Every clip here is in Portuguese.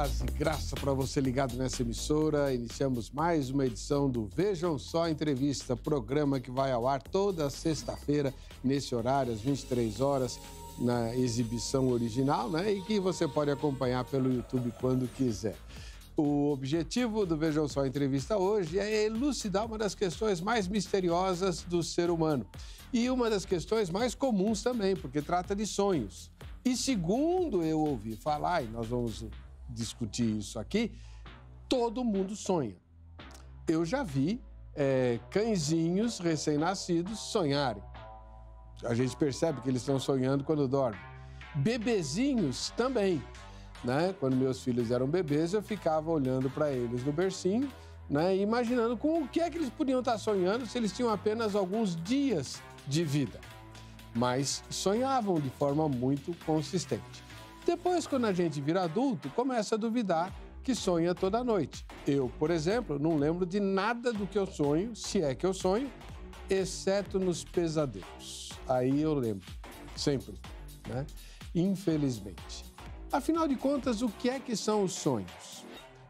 paz e graça para você ligado nessa emissora. Iniciamos mais uma edição do Vejam Só Entrevista, programa que vai ao ar toda sexta-feira, nesse horário, às 23 horas, na exibição original, né? E que você pode acompanhar pelo YouTube quando quiser. O objetivo do Vejam Só Entrevista hoje é elucidar uma das questões mais misteriosas do ser humano e uma das questões mais comuns também, porque trata de sonhos. E segundo eu ouvi falar, e nós vamos discutir isso aqui, todo mundo sonha. Eu já vi é, cãezinhos recém-nascidos sonharem. A gente percebe que eles estão sonhando quando dormem. Bebezinhos também. Né? Quando meus filhos eram bebês, eu ficava olhando para eles no bercinho, né? imaginando com o que é que eles podiam estar tá sonhando se eles tinham apenas alguns dias de vida. Mas sonhavam de forma muito consistente. Depois, quando a gente vira adulto, começa a duvidar que sonha toda noite. Eu, por exemplo, não lembro de nada do que eu sonho, se é que eu sonho, exceto nos pesadelos. Aí eu lembro, sempre, né? Infelizmente. Afinal de contas, o que é que são os sonhos?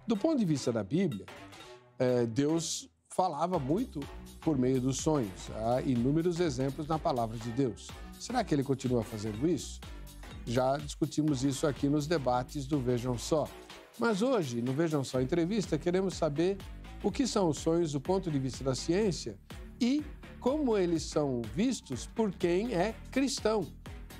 Do ponto de vista da Bíblia, é, Deus falava muito por meio dos sonhos. Há inúmeros exemplos na palavra de Deus. Será que ele continua fazendo isso? Já discutimos isso aqui nos debates do Vejam Só. Mas hoje, no Vejam Só Entrevista, queremos saber o que são os sonhos do ponto de vista da ciência e como eles são vistos por quem é cristão.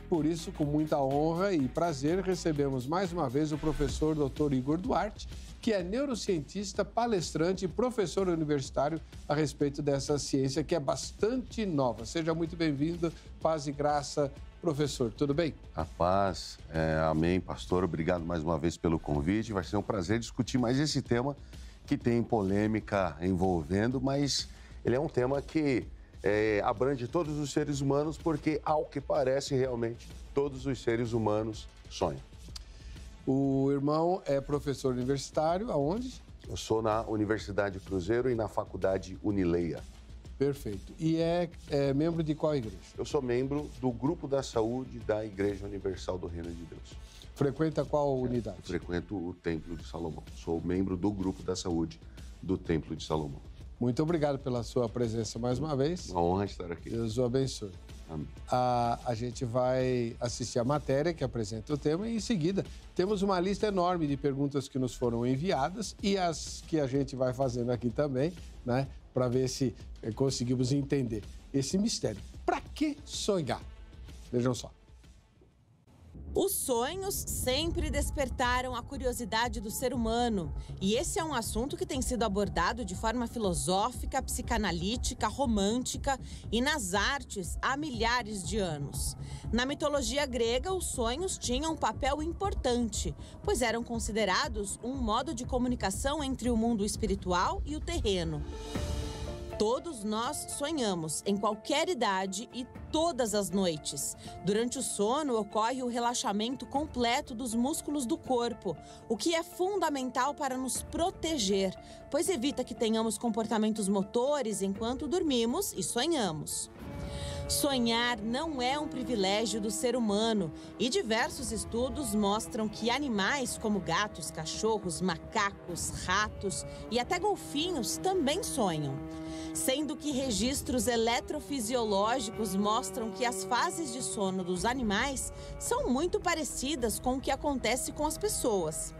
Por isso, com muita honra e prazer, recebemos mais uma vez o professor Dr. Igor Duarte, que é neurocientista, palestrante e professor universitário a respeito dessa ciência que é bastante nova. Seja muito bem-vindo, paz e graça, Professor, tudo bem? A paz, é, amém, pastor. Obrigado mais uma vez pelo convite. Vai ser um prazer discutir mais esse tema que tem polêmica envolvendo, mas ele é um tema que é, abrange todos os seres humanos, porque, ao que parece, realmente todos os seres humanos sonham. O irmão é professor universitário, aonde? Eu sou na Universidade Cruzeiro e na Faculdade Unileia. Perfeito. E é, é, membro de qual igreja? Eu sou membro do Grupo da Saúde da Igreja Universal do Reino de Deus. Frequenta qual é, unidade? É, frequento o Templo de Salomão. Sou membro do Grupo da Saúde do Templo de Salomão. Muito obrigado pela sua presença mais uma vez. Uma honra estar aqui. Deus o abençoe. Amém. A, a gente vai assistir a matéria que apresenta o tema e, em seguida, temos uma lista enorme de perguntas que nos foram enviadas e as que a gente vai fazendo aqui também, né? para ver se eh, conseguimos entender esse mistério. Para que sonhar? Vejam só. Os sonhos sempre despertaram a curiosidade do ser humano, e esse é um assunto que tem sido abordado de forma filosófica, psicanalítica, romântica e nas artes há milhares de anos. Na mitologia grega, os sonhos tinham um papel importante, pois eram considerados um modo de comunicação entre o mundo espiritual e o terreno. Todos nós sonhamos, em qualquer idade e todas as noites. Durante o sono, ocorre o relaxamento completo dos músculos do corpo, o que é fundamental para nos proteger, pois evita que tenhamos comportamentos motores enquanto dormimos e sonhamos. Sonhar não é um privilégio do ser humano e diversos estudos mostram que animais como gatos, cachorros, macacos, ratos e até golfinhos também sonham sendo que registros eletrofisiológicos mostram que as fases de sono dos animais são muito parecidas com o que acontece com as pessoas.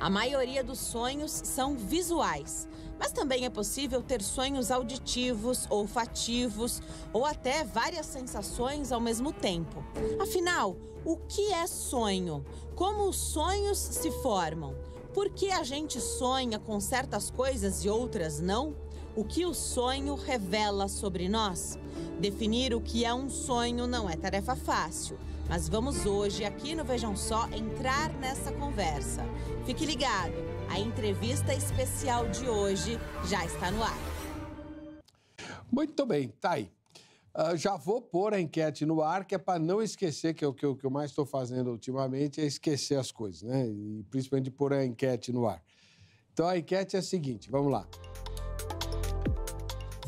A maioria dos sonhos são visuais, mas também é possível ter sonhos auditivos, olfativos ou até várias sensações ao mesmo tempo. Afinal, o que é sonho? Como os sonhos se formam? Por que a gente sonha com certas coisas e outras não? O que o sonho revela sobre nós? Definir o que é um sonho não é tarefa fácil, mas vamos hoje, aqui no Vejam Só, entrar nessa conversa. Fique ligado, a entrevista especial de hoje já está no ar. Muito bem, tá aí. Uh, já vou pôr a enquete no ar, que é para não esquecer, que é o que, que eu mais estou fazendo ultimamente, é esquecer as coisas, né? E principalmente pôr a enquete no ar. Então a enquete é a seguinte, vamos lá.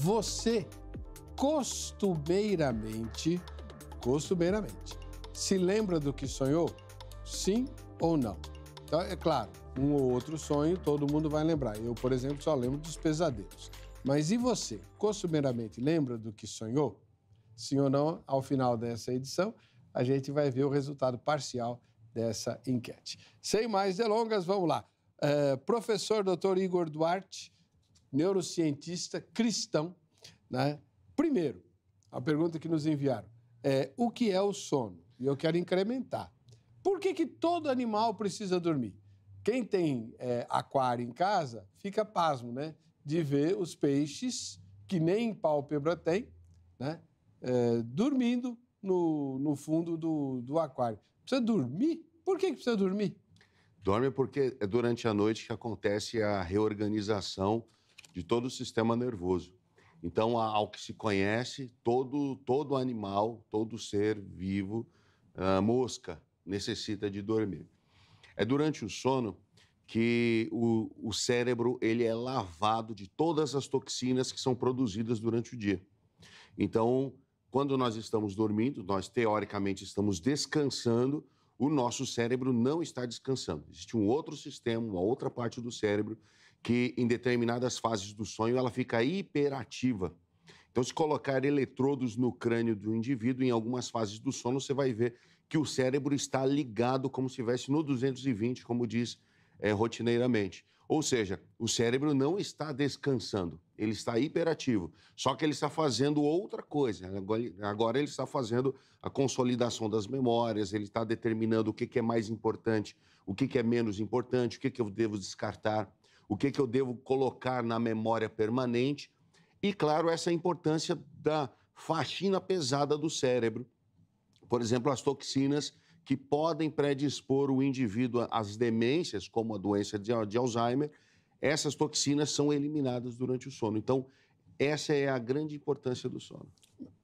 Você costumeiramente, costumeiramente, se lembra do que sonhou? Sim ou não? Então, é claro, um ou outro sonho todo mundo vai lembrar. Eu, por exemplo, só lembro dos pesadelos. Mas e você, costumeiramente, lembra do que sonhou? Sim ou não? Ao final dessa edição, a gente vai ver o resultado parcial dessa enquete. Sem mais delongas, vamos lá. Uh, professor Dr. Igor Duarte, neurocientista cristão. Né? Primeiro, a pergunta que nos enviaram é: o que é o sono? E eu quero incrementar. Por que, que todo animal precisa dormir? Quem tem é, aquário em casa fica pasmo, né? De ver os peixes, que nem pálpebra tem, né? É, dormindo no, no fundo do, do aquário. Precisa dormir? Por que, que precisa dormir? Dorme porque é durante a noite que acontece a reorganização de todo o sistema nervoso. Então, ao que se conhece, todo, todo animal, todo ser vivo, ah, mosca, necessita de dormir. É durante o sono que o, o cérebro ele é lavado de todas as toxinas que são produzidas durante o dia. Então, quando nós estamos dormindo, nós teoricamente estamos descansando, o nosso cérebro não está descansando. Existe um outro sistema, uma outra parte do cérebro que em determinadas fases do sonho ela fica hiperativa. Então, se colocar eletrodos no crânio do indivíduo, em algumas fases do sono, você vai ver que o cérebro está ligado como se estivesse no 220, como diz é, rotineiramente. Ou seja, o cérebro não está descansando, ele está hiperativo. Só que ele está fazendo outra coisa. Agora ele está fazendo a consolidação das memórias, ele está determinando o que é mais importante, o que é menos importante, o que eu devo descartar o que, que eu devo colocar na memória permanente e, claro, essa importância da faxina pesada do cérebro. Por exemplo, as toxinas que podem predispor o indivíduo às demências, como a doença de Alzheimer, essas toxinas são eliminadas durante o sono. Então, essa é a grande importância do sono.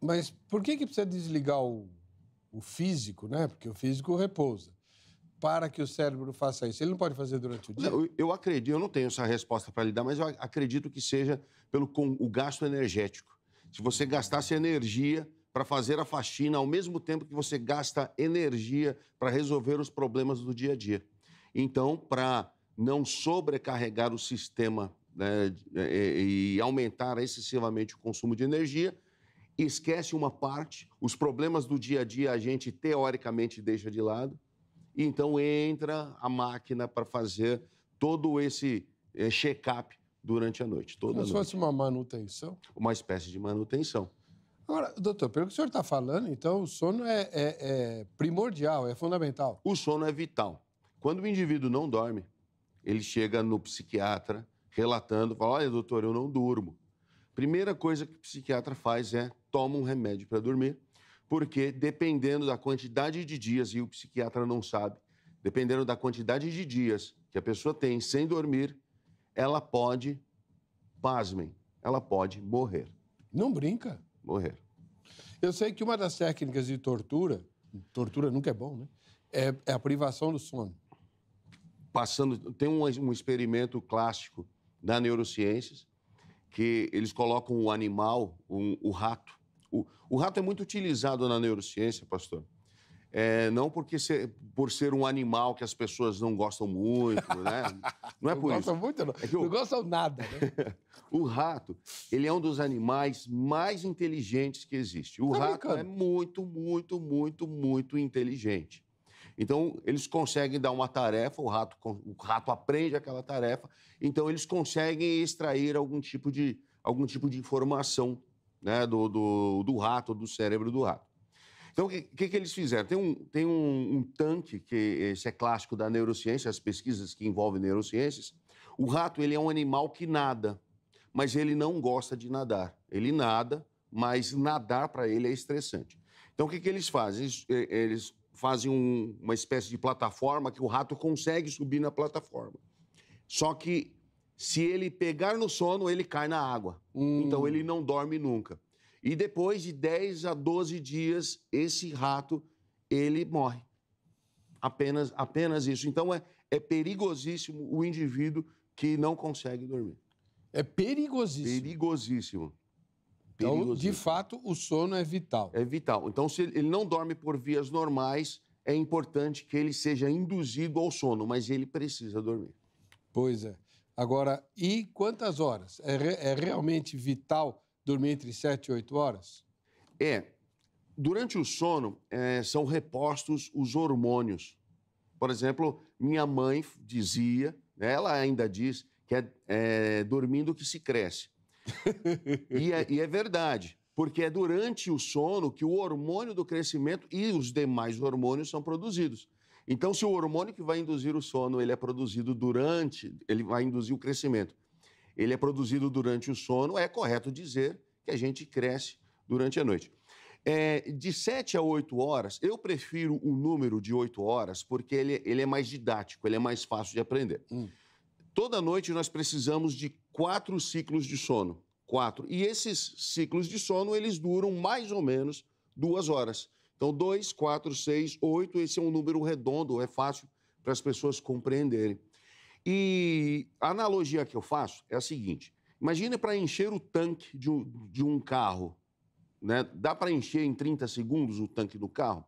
Mas por que, que precisa desligar o, o físico, né? Porque o físico repousa para que o cérebro faça isso? Ele não pode fazer durante o dia? Não, eu acredito, eu não tenho essa resposta para lhe dar, mas eu acredito que seja pelo com, o gasto energético. Se você gastasse energia para fazer a faxina ao mesmo tempo que você gasta energia para resolver os problemas do dia a dia. Então, para não sobrecarregar o sistema né, é, é, e aumentar excessivamente o consumo de energia, esquece uma parte, os problemas do dia a dia a gente teoricamente deixa de lado e então entra a máquina para fazer todo esse é, check-up durante a noite. Toda Como noite. se fosse uma manutenção? Uma espécie de manutenção. Agora, doutor, pelo que o senhor está falando, então o sono é, é, é, primordial, é fundamental. O sono é vital. Quando o indivíduo não dorme, ele chega no psiquiatra relatando, fala, olha, doutor, eu não durmo. Primeira coisa que o psiquiatra faz é toma um remédio para dormir porque dependendo da quantidade de dias, e o psiquiatra não sabe, dependendo da quantidade de dias que a pessoa tem sem dormir, ela pode, pasmem, ela pode morrer. Não brinca. Morrer. Eu sei que uma das técnicas de tortura, tortura nunca é bom, né? É, é a privação do sono. Passando, tem um, um experimento clássico da neurociências que eles colocam o animal, um, o rato, o, o rato é muito utilizado na neurociência, pastor. É, não porque por ser um animal que as pessoas não gostam muito, né? Não é não por isso. Muito, não. É que o... não gostam nada. Né? o rato, ele é um dos animais mais inteligentes que existe. O tá rato brincando. é muito, muito, muito, muito inteligente. Então, eles conseguem dar uma tarefa, o rato, o rato aprende aquela tarefa, então eles conseguem extrair algum tipo de, algum tipo de informação né, do, do, do rato, do cérebro do rato. Então, o que, que, eles fizeram? Tem, um, tem um, um, tanque, que esse é clássico da neurociência, as pesquisas que envolvem neurociências. O rato ele é um animal que nada, mas ele não gosta de nadar. Ele nada, mas nadar para ele é estressante. Então, o que, que eles fazem? Eles, eh, eles fazem um, uma espécie de plataforma que o rato consegue subir na plataforma. Só que se ele pegar no sono, ele cai na água. Hum. Então ele não dorme nunca. E depois de 10 a 12 dias, esse rato, ele morre. Apenas, apenas isso. Então é, é perigosíssimo o indivíduo que não consegue dormir. É perigosíssimo. Perigosíssimo. Então, de fato, o sono é vital. É vital. Então, se ele não dorme por vias normais, é importante que ele seja induzido ao sono, mas ele precisa dormir. Pois é. Agora, e quantas horas? É, re, é realmente vital dormir entre 7 e 8 horas? É. Durante o sono, é, são repostos os hormônios. Por exemplo, minha mãe dizia, né, ela ainda diz, que é, é dormindo que se cresce. e, é, e é verdade, porque é durante o sono que o hormônio do crescimento e os demais hormônios são produzidos. Então, se o hormônio que vai induzir o sono, ele é produzido durante, ele vai induzir o crescimento, ele é produzido durante o sono, é correto dizer que a gente cresce durante a noite. É, de 7 a 8 horas, eu prefiro o número de 8 horas porque ele, ele é mais didático, ele é mais fácil de aprender. Hum. Toda noite nós precisamos de quatro ciclos de sono. Quatro. E esses ciclos de sono, eles duram mais ou menos duas horas. Então, 2, 4, 6, 8, esse é um número redondo, é fácil para as pessoas compreenderem. E a analogia que eu faço é a seguinte: imagine para encher o tanque de um, de um carro. Né? Dá para encher em 30 segundos o tanque do carro?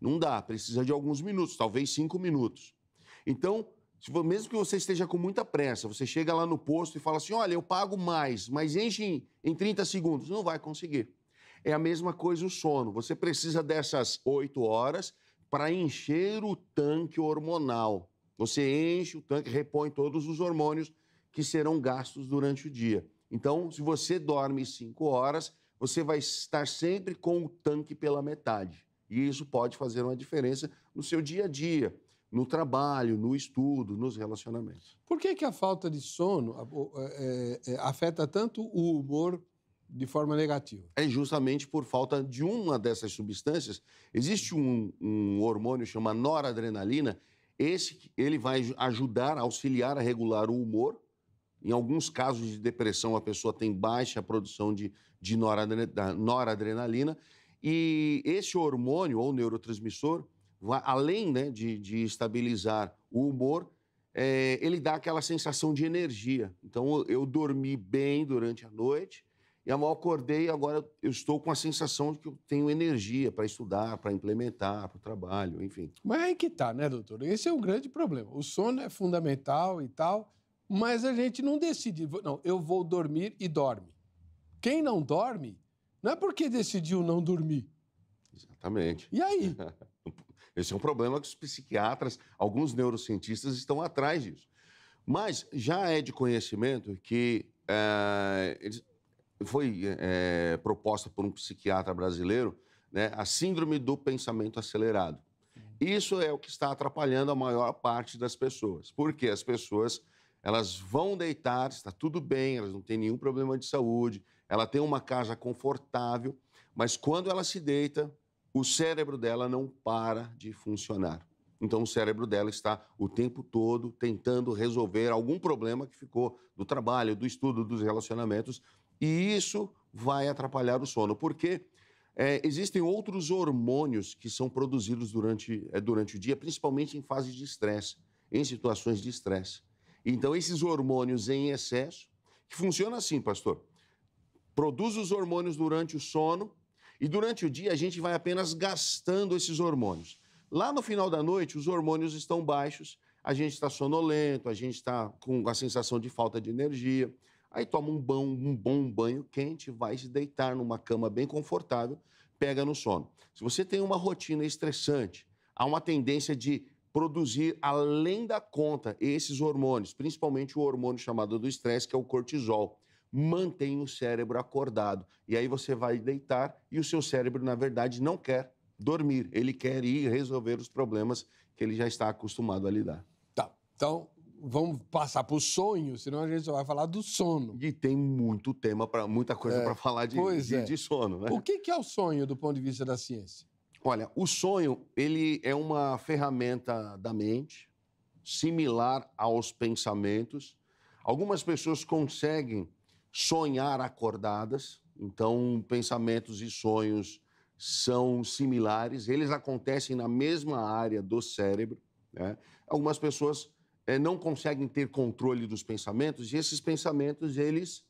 Não dá, precisa de alguns minutos, talvez 5 minutos. Então, mesmo que você esteja com muita pressa, você chega lá no posto e fala assim: olha, eu pago mais, mas enche em, em 30 segundos. Não vai conseguir. É a mesma coisa o sono. Você precisa dessas oito horas para encher o tanque hormonal. Você enche o tanque, repõe todos os hormônios que serão gastos durante o dia. Então, se você dorme cinco horas, você vai estar sempre com o tanque pela metade. E isso pode fazer uma diferença no seu dia a dia, no trabalho, no estudo, nos relacionamentos. Por que, que a falta de sono é, é, é, afeta tanto o humor de forma negativa. É justamente por falta de uma dessas substâncias. Existe um, um hormônio chamado noradrenalina. Esse ele vai ajudar, auxiliar a regular o humor. Em alguns casos de depressão, a pessoa tem baixa produção de, de noradrenalina. E esse hormônio ou neurotransmissor, além né, de, de estabilizar o humor, é, ele dá aquela sensação de energia. Então, eu dormi bem durante a noite, e a maior acordei, agora eu estou com a sensação de que eu tenho energia para estudar, para implementar, para o trabalho, enfim. Mas é aí que tá, né, doutor? Esse é o grande problema. O sono é fundamental e tal, mas a gente não decide, não, eu vou dormir e dorme. Quem não dorme, não é porque decidiu não dormir. Exatamente. E aí? Esse é um problema que os psiquiatras, alguns neurocientistas estão atrás disso. Mas já é de conhecimento que é, eles, foi é, proposta por um psiquiatra brasileiro, né, a síndrome do pensamento acelerado. Isso é o que está atrapalhando a maior parte das pessoas, porque as pessoas elas vão deitar, está tudo bem, elas não têm nenhum problema de saúde, ela tem uma casa confortável, mas quando ela se deita, o cérebro dela não para de funcionar. Então, o cérebro dela está o tempo todo tentando resolver algum problema que ficou do trabalho, do estudo, dos relacionamentos, e isso vai atrapalhar o sono, porque é, existem outros hormônios que são produzidos durante, é, durante o dia, principalmente em fase de estresse, em situações de estresse. Então, esses hormônios em excesso, que funciona assim, pastor, produz os hormônios durante o sono e durante o dia a gente vai apenas gastando esses hormônios. Lá no final da noite, os hormônios estão baixos, a gente está sonolento, a gente está com a sensação de falta de energia, Aí toma um, bom, um bom banho quente, vai se deitar numa cama bem confortável, pega no sono. Se você tem uma rotina estressante, há uma tendência de produzir, além da conta, esses hormônios, principalmente o hormônio chamado do estresse, que é o cortisol. Mantém o cérebro acordado. E aí você vai deitar e o seu cérebro, na verdade, não quer dormir. Ele quer ir resolver os problemas que ele já está acostumado a lidar. Tá. Então, vamos passar pro sonho, senão a gente só vai falar do sono. E tem muito tema, para muita coisa é, para falar de, de, é. de, sono, né? O que, que é o sonho do ponto de vista da ciência? Olha, o sonho, ele é uma ferramenta da mente, similar aos pensamentos. Algumas pessoas conseguem sonhar acordadas, então pensamentos e sonhos são similares, eles acontecem na mesma área do cérebro. Né? Algumas pessoas é, não conseguem ter controle dos pensamentos e esses pensamentos eles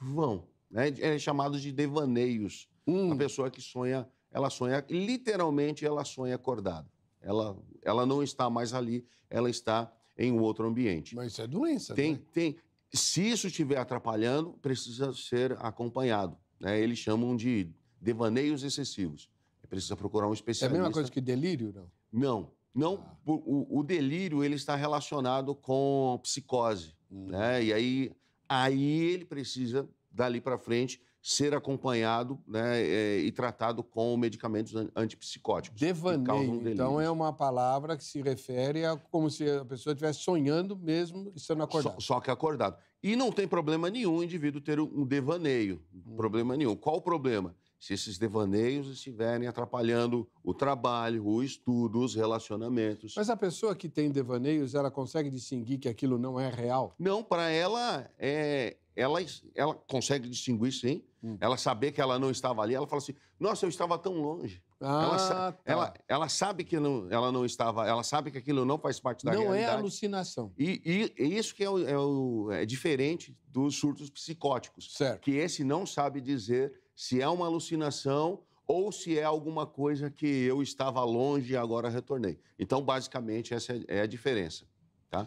vão, né? É chamados de devaneios. Hum. A pessoa que sonha, ela sonha literalmente, ela sonha acordada. Ela, ela não está mais ali, ela está em um outro ambiente. Mas isso é doença, tem, né? Tem. Se isso estiver atrapalhando, precisa ser acompanhado. Né? Eles chamam de devaneios excessivos. Precisa procurar um especialista. É a mesma coisa que delírio, não? Não. Não, ah. o, o, delírio ele está relacionado com psicose, hum. né? E aí, aí ele precisa dali para frente ser acompanhado né, é, e tratado com medicamentos antipsicóticos. Devaneio, então, é uma palavra que se refere a como se a pessoa estivesse sonhando mesmo estando acordado. Só, só, que acordado. E não tem problema nenhum o indivíduo ter um devaneio, hum. problema nenhum. Qual o problema? se esses devaneios estiverem atrapalhando o trabalho, o estudo, os relacionamentos. Mas a pessoa que tem devaneios, ela consegue distinguir que aquilo não é real? Não, para ela, é, ela, ela consegue distinguir, sim. Hum. Ela saber que ela não estava ali, ela fala assim: nossa, eu estava tão longe. Ah, ela, tá. ela, ela, sabe que não, ela não estava, ela sabe que aquilo não faz parte da não é realidade. Não é alucinação. E, e, e isso que é, o, é, o, é diferente dos surtos psicóticos. Certo. Que esse não sabe dizer se é uma alucinação ou se é alguma coisa que eu estava longe e agora retornei. Então, basicamente, essa é, é a diferença, tá?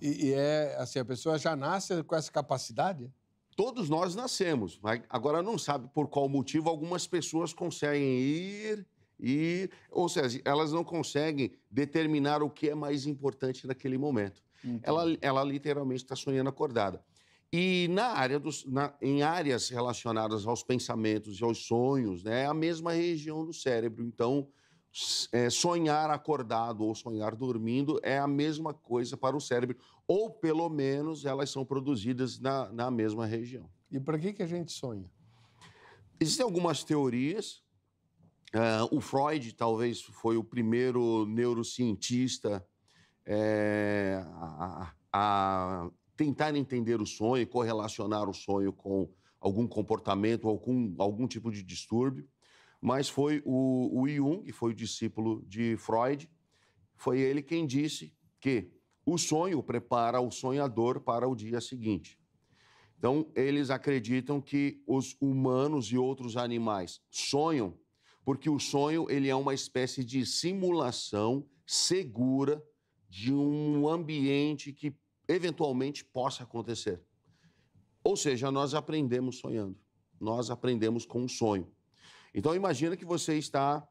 E, e é assim, a pessoa já nasce com essa capacidade? Todos nós nascemos, agora não sabe por qual motivo algumas pessoas conseguem ir e, ou seja, elas não conseguem determinar o que é mais importante naquele momento. Ela, ela literalmente está sonhando acordada. E na área dos, na, em áreas relacionadas aos pensamentos e aos sonhos, né, é a mesma região do cérebro. Então, é, sonhar acordado ou sonhar dormindo é a mesma coisa para o cérebro, ou pelo menos elas são produzidas na, na mesma região. E para que, que a gente sonha? Existem algumas teorias. Uh, o Freud talvez foi o primeiro neurocientista é, a, a tentar entender o sonho, correlacionar o sonho com algum comportamento, algum, algum tipo de distúrbio. Mas foi o, o Jung, que foi o discípulo de Freud, foi ele quem disse que o sonho prepara o sonhador para o dia seguinte. Então, eles acreditam que os humanos e outros animais sonham, porque o sonho ele é uma espécie de simulação segura de um ambiente que eventualmente possa acontecer. Ou seja, nós aprendemos sonhando, nós aprendemos com o sonho. Então imagina que você está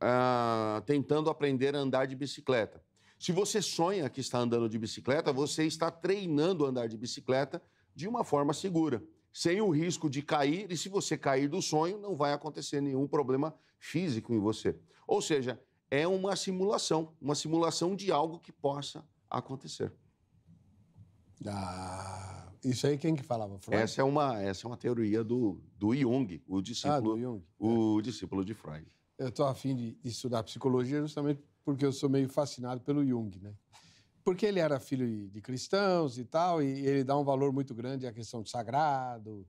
ah, tentando aprender a andar de bicicleta. Se você sonha que está andando de bicicleta, você está treinando a andar de bicicleta de uma forma segura, sem o risco de cair, e se você cair do sonho, não vai acontecer nenhum problema físico em você. Ou seja, é uma simulação, uma simulação de algo que possa acontecer. Ah, isso aí quem que falava? Freud? Essa é uma, essa é uma teoria do, do Jung, o discípulo, ah, do Jung. o é. discípulo de Freud. Eu estou afim de estudar psicologia justamente porque eu sou meio fascinado pelo Jung, né? Porque ele era filho de cristãos e tal, e ele dá um valor muito grande à questão do sagrado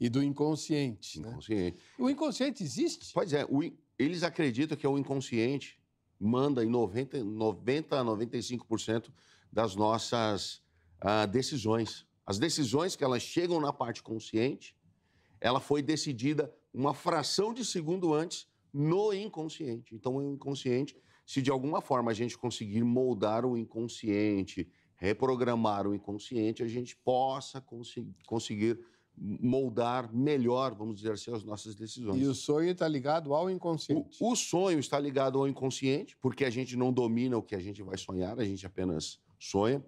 e do inconsciente. Né? Inconsciente. Né? O inconsciente existe? Pois é, o, eles acreditam que é o inconsciente manda em 90, 90 a 95% das nossas uh, decisões. As decisões que elas chegam na parte consciente, ela foi decidida uma fração de segundo antes no inconsciente. Então, o inconsciente, se de alguma forma a gente conseguir moldar o inconsciente, reprogramar o inconsciente, a gente possa conseguir moldar melhor, vamos dizer assim, as nossas decisões. E o sonho está ligado ao inconsciente. O, o, sonho está ligado ao inconsciente, porque a gente não domina o que a gente vai sonhar, a gente apenas sonha.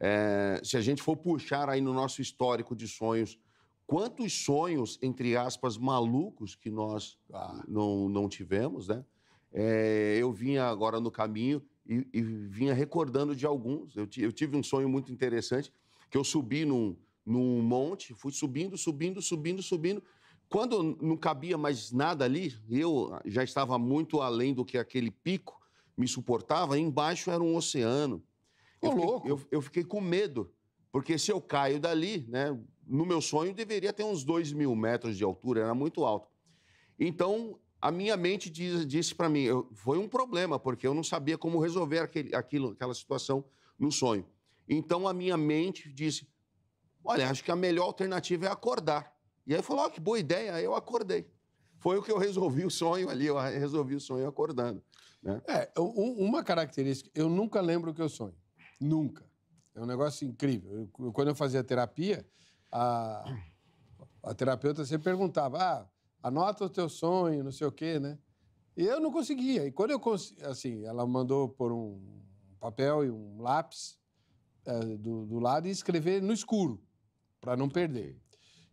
É, se a gente for puxar aí no nosso histórico de sonhos, quantos sonhos, entre aspas, malucos que nós ah. não, não tivemos, né? É, eu vinha agora no caminho e, e vinha recordando de alguns. Eu, eu, tive um sonho muito interessante, que eu subi num, num monte, fui subindo, subindo, subindo, subindo. Quando não cabia mais nada ali, eu já estava muito além do que aquele pico me suportava, embaixo era um oceano. Eu, fiquei, louco. Eu, eu fiquei com medo, porque se eu caio dali, né? No meu sonho deveria ter uns 2 mil metros de altura, era muito alto. Então, a minha mente diz, disse para mim, eu, foi um problema, porque eu não sabia como resolver aquele, aquilo, aquela situação no sonho. Então a minha mente disse: olha, acho que a melhor alternativa é acordar. E aí falou: oh, que boa ideia, aí eu acordei. Foi o que eu resolvi o sonho ali, eu resolvi o sonho acordando. Né? É, uma característica, eu nunca lembro o que eu sonho. Nunca. É um negócio incrível. Eu, quando eu fazia terapia, a, a terapeuta sempre perguntava: ah, anota o teu sonho, não sei o quê, né? E eu não conseguia. E quando eu consegui, assim, ela mandou por um papel e um lápis é, do, do lado e escrever no escuro, para não perder.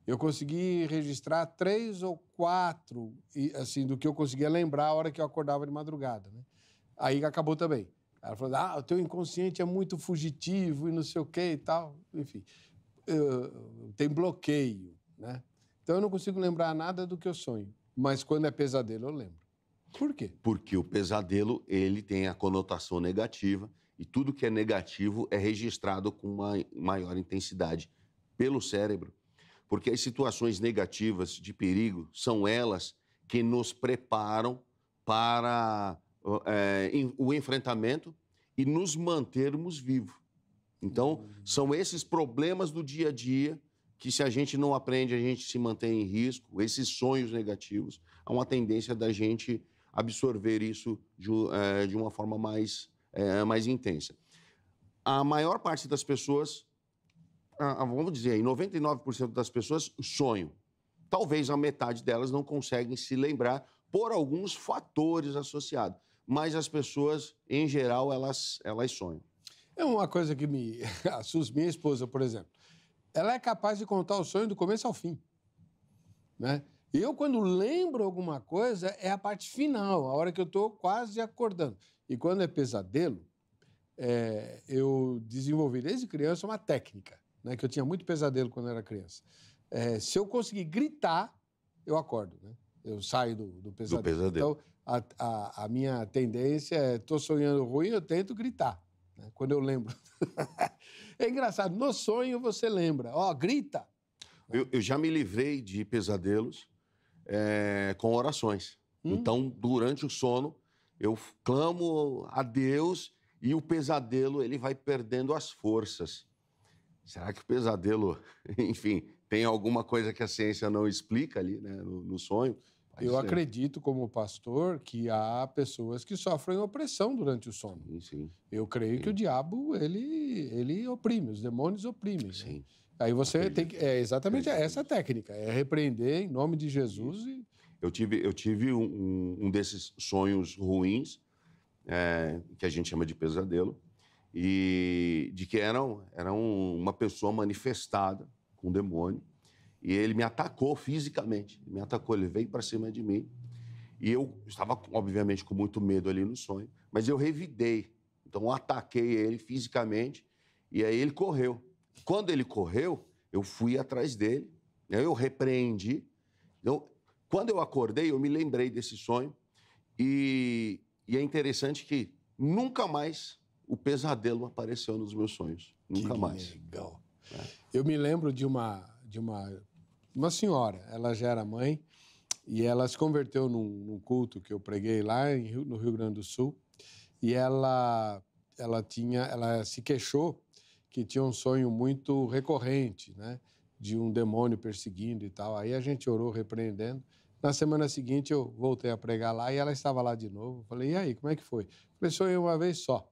Eu consegui registrar três ou quatro, assim, do que eu conseguia lembrar a hora que eu acordava de madrugada, né? Aí acabou também. Ela falou, ah, o teu inconsciente é muito fugitivo e não sei o quê e tal. Enfim, eu, tem bloqueio, né? Então eu não consigo lembrar nada do que eu sonho. Mas quando é pesadelo, eu lembro. Por quê? Porque o pesadelo, ele tem a conotação negativa e tudo que é negativo é registrado com uma maior intensidade pelo cérebro. Porque as situações negativas de perigo são elas que nos preparam para é, o enfrentamento e nos mantermos vivos. Então, hum. são esses problemas do dia a dia que, se a gente não aprende, a gente se mantém em risco, esses sonhos negativos. Há uma tendência da gente absorver isso de, é, de uma forma mais, é, mais intensa. A maior parte das pessoas, vamos dizer aí, 99% das pessoas sonham. Talvez a metade delas não conseguem se lembrar por alguns fatores associados mas as pessoas, em geral, elas, elas sonham. É uma coisa que me assusta. Minha esposa, por exemplo, ela é capaz de contar o sonho do começo ao fim. Né? Eu, quando lembro alguma coisa, é a parte final, a hora que eu estou quase acordando. E quando é pesadelo, é, eu desenvolvi desde criança uma técnica, né, que eu tinha muito pesadelo quando era criança. É, se eu conseguir gritar, eu acordo. Né? eu saio do, do, pesadelo. do pesadelo. Então, a, a, a, minha tendência é, estou sonhando ruim, eu tento gritar. Né? Quando eu lembro. é engraçado, no sonho você lembra. Ó, oh, grita! Eu, eu, já me livrei de pesadelos é, com orações. Hum. Então, durante o sono, eu clamo a Deus e o pesadelo ele vai perdendo as forças. Será que o pesadelo, enfim, tem alguma coisa que a ciência não explica ali né, no, no sonho? eu acredito, como pastor, que há pessoas que sofrem opressão durante o sono. Sim, sim. Eu creio que o diabo, ele, ele oprime, os demônios oprimem. Né? Sim. Né? Aí você acredito. tem que. É exatamente acredito. essa técnica. É repreender em nome de Jesus. E... Eu tive, eu tive um, um desses sonhos ruins, é, que a gente chama de pesadelo, e de que eram, eram uma pessoa manifestada com um demônio e ele me atacou fisicamente. Ele me atacou, ele veio para cima de mim. E eu estava, obviamente, com muito medo ali no sonho, mas eu revidei. Então eu ataquei ele fisicamente e aí ele correu. Quando ele correu, eu fui atrás dele, né, eu repreendi. Então, quando eu acordei, eu me lembrei desse sonho e, e é interessante que nunca mais o pesadelo apareceu nos meus sonhos. Nunca que mais. Legal. É. Eu me lembro de uma, de uma uma senhora, ela já era mãe e ela se converteu num, num culto que eu preguei lá em, no Rio Grande do Sul. E ela, ela tinha, ela se queixou que tinha um sonho muito recorrente, né, de um demônio perseguindo e tal. Aí a gente orou repreendendo. Na semana seguinte eu voltei a pregar lá e ela estava lá de novo. falei, e aí, como é que foi? Eu falei, sonhei uma vez só,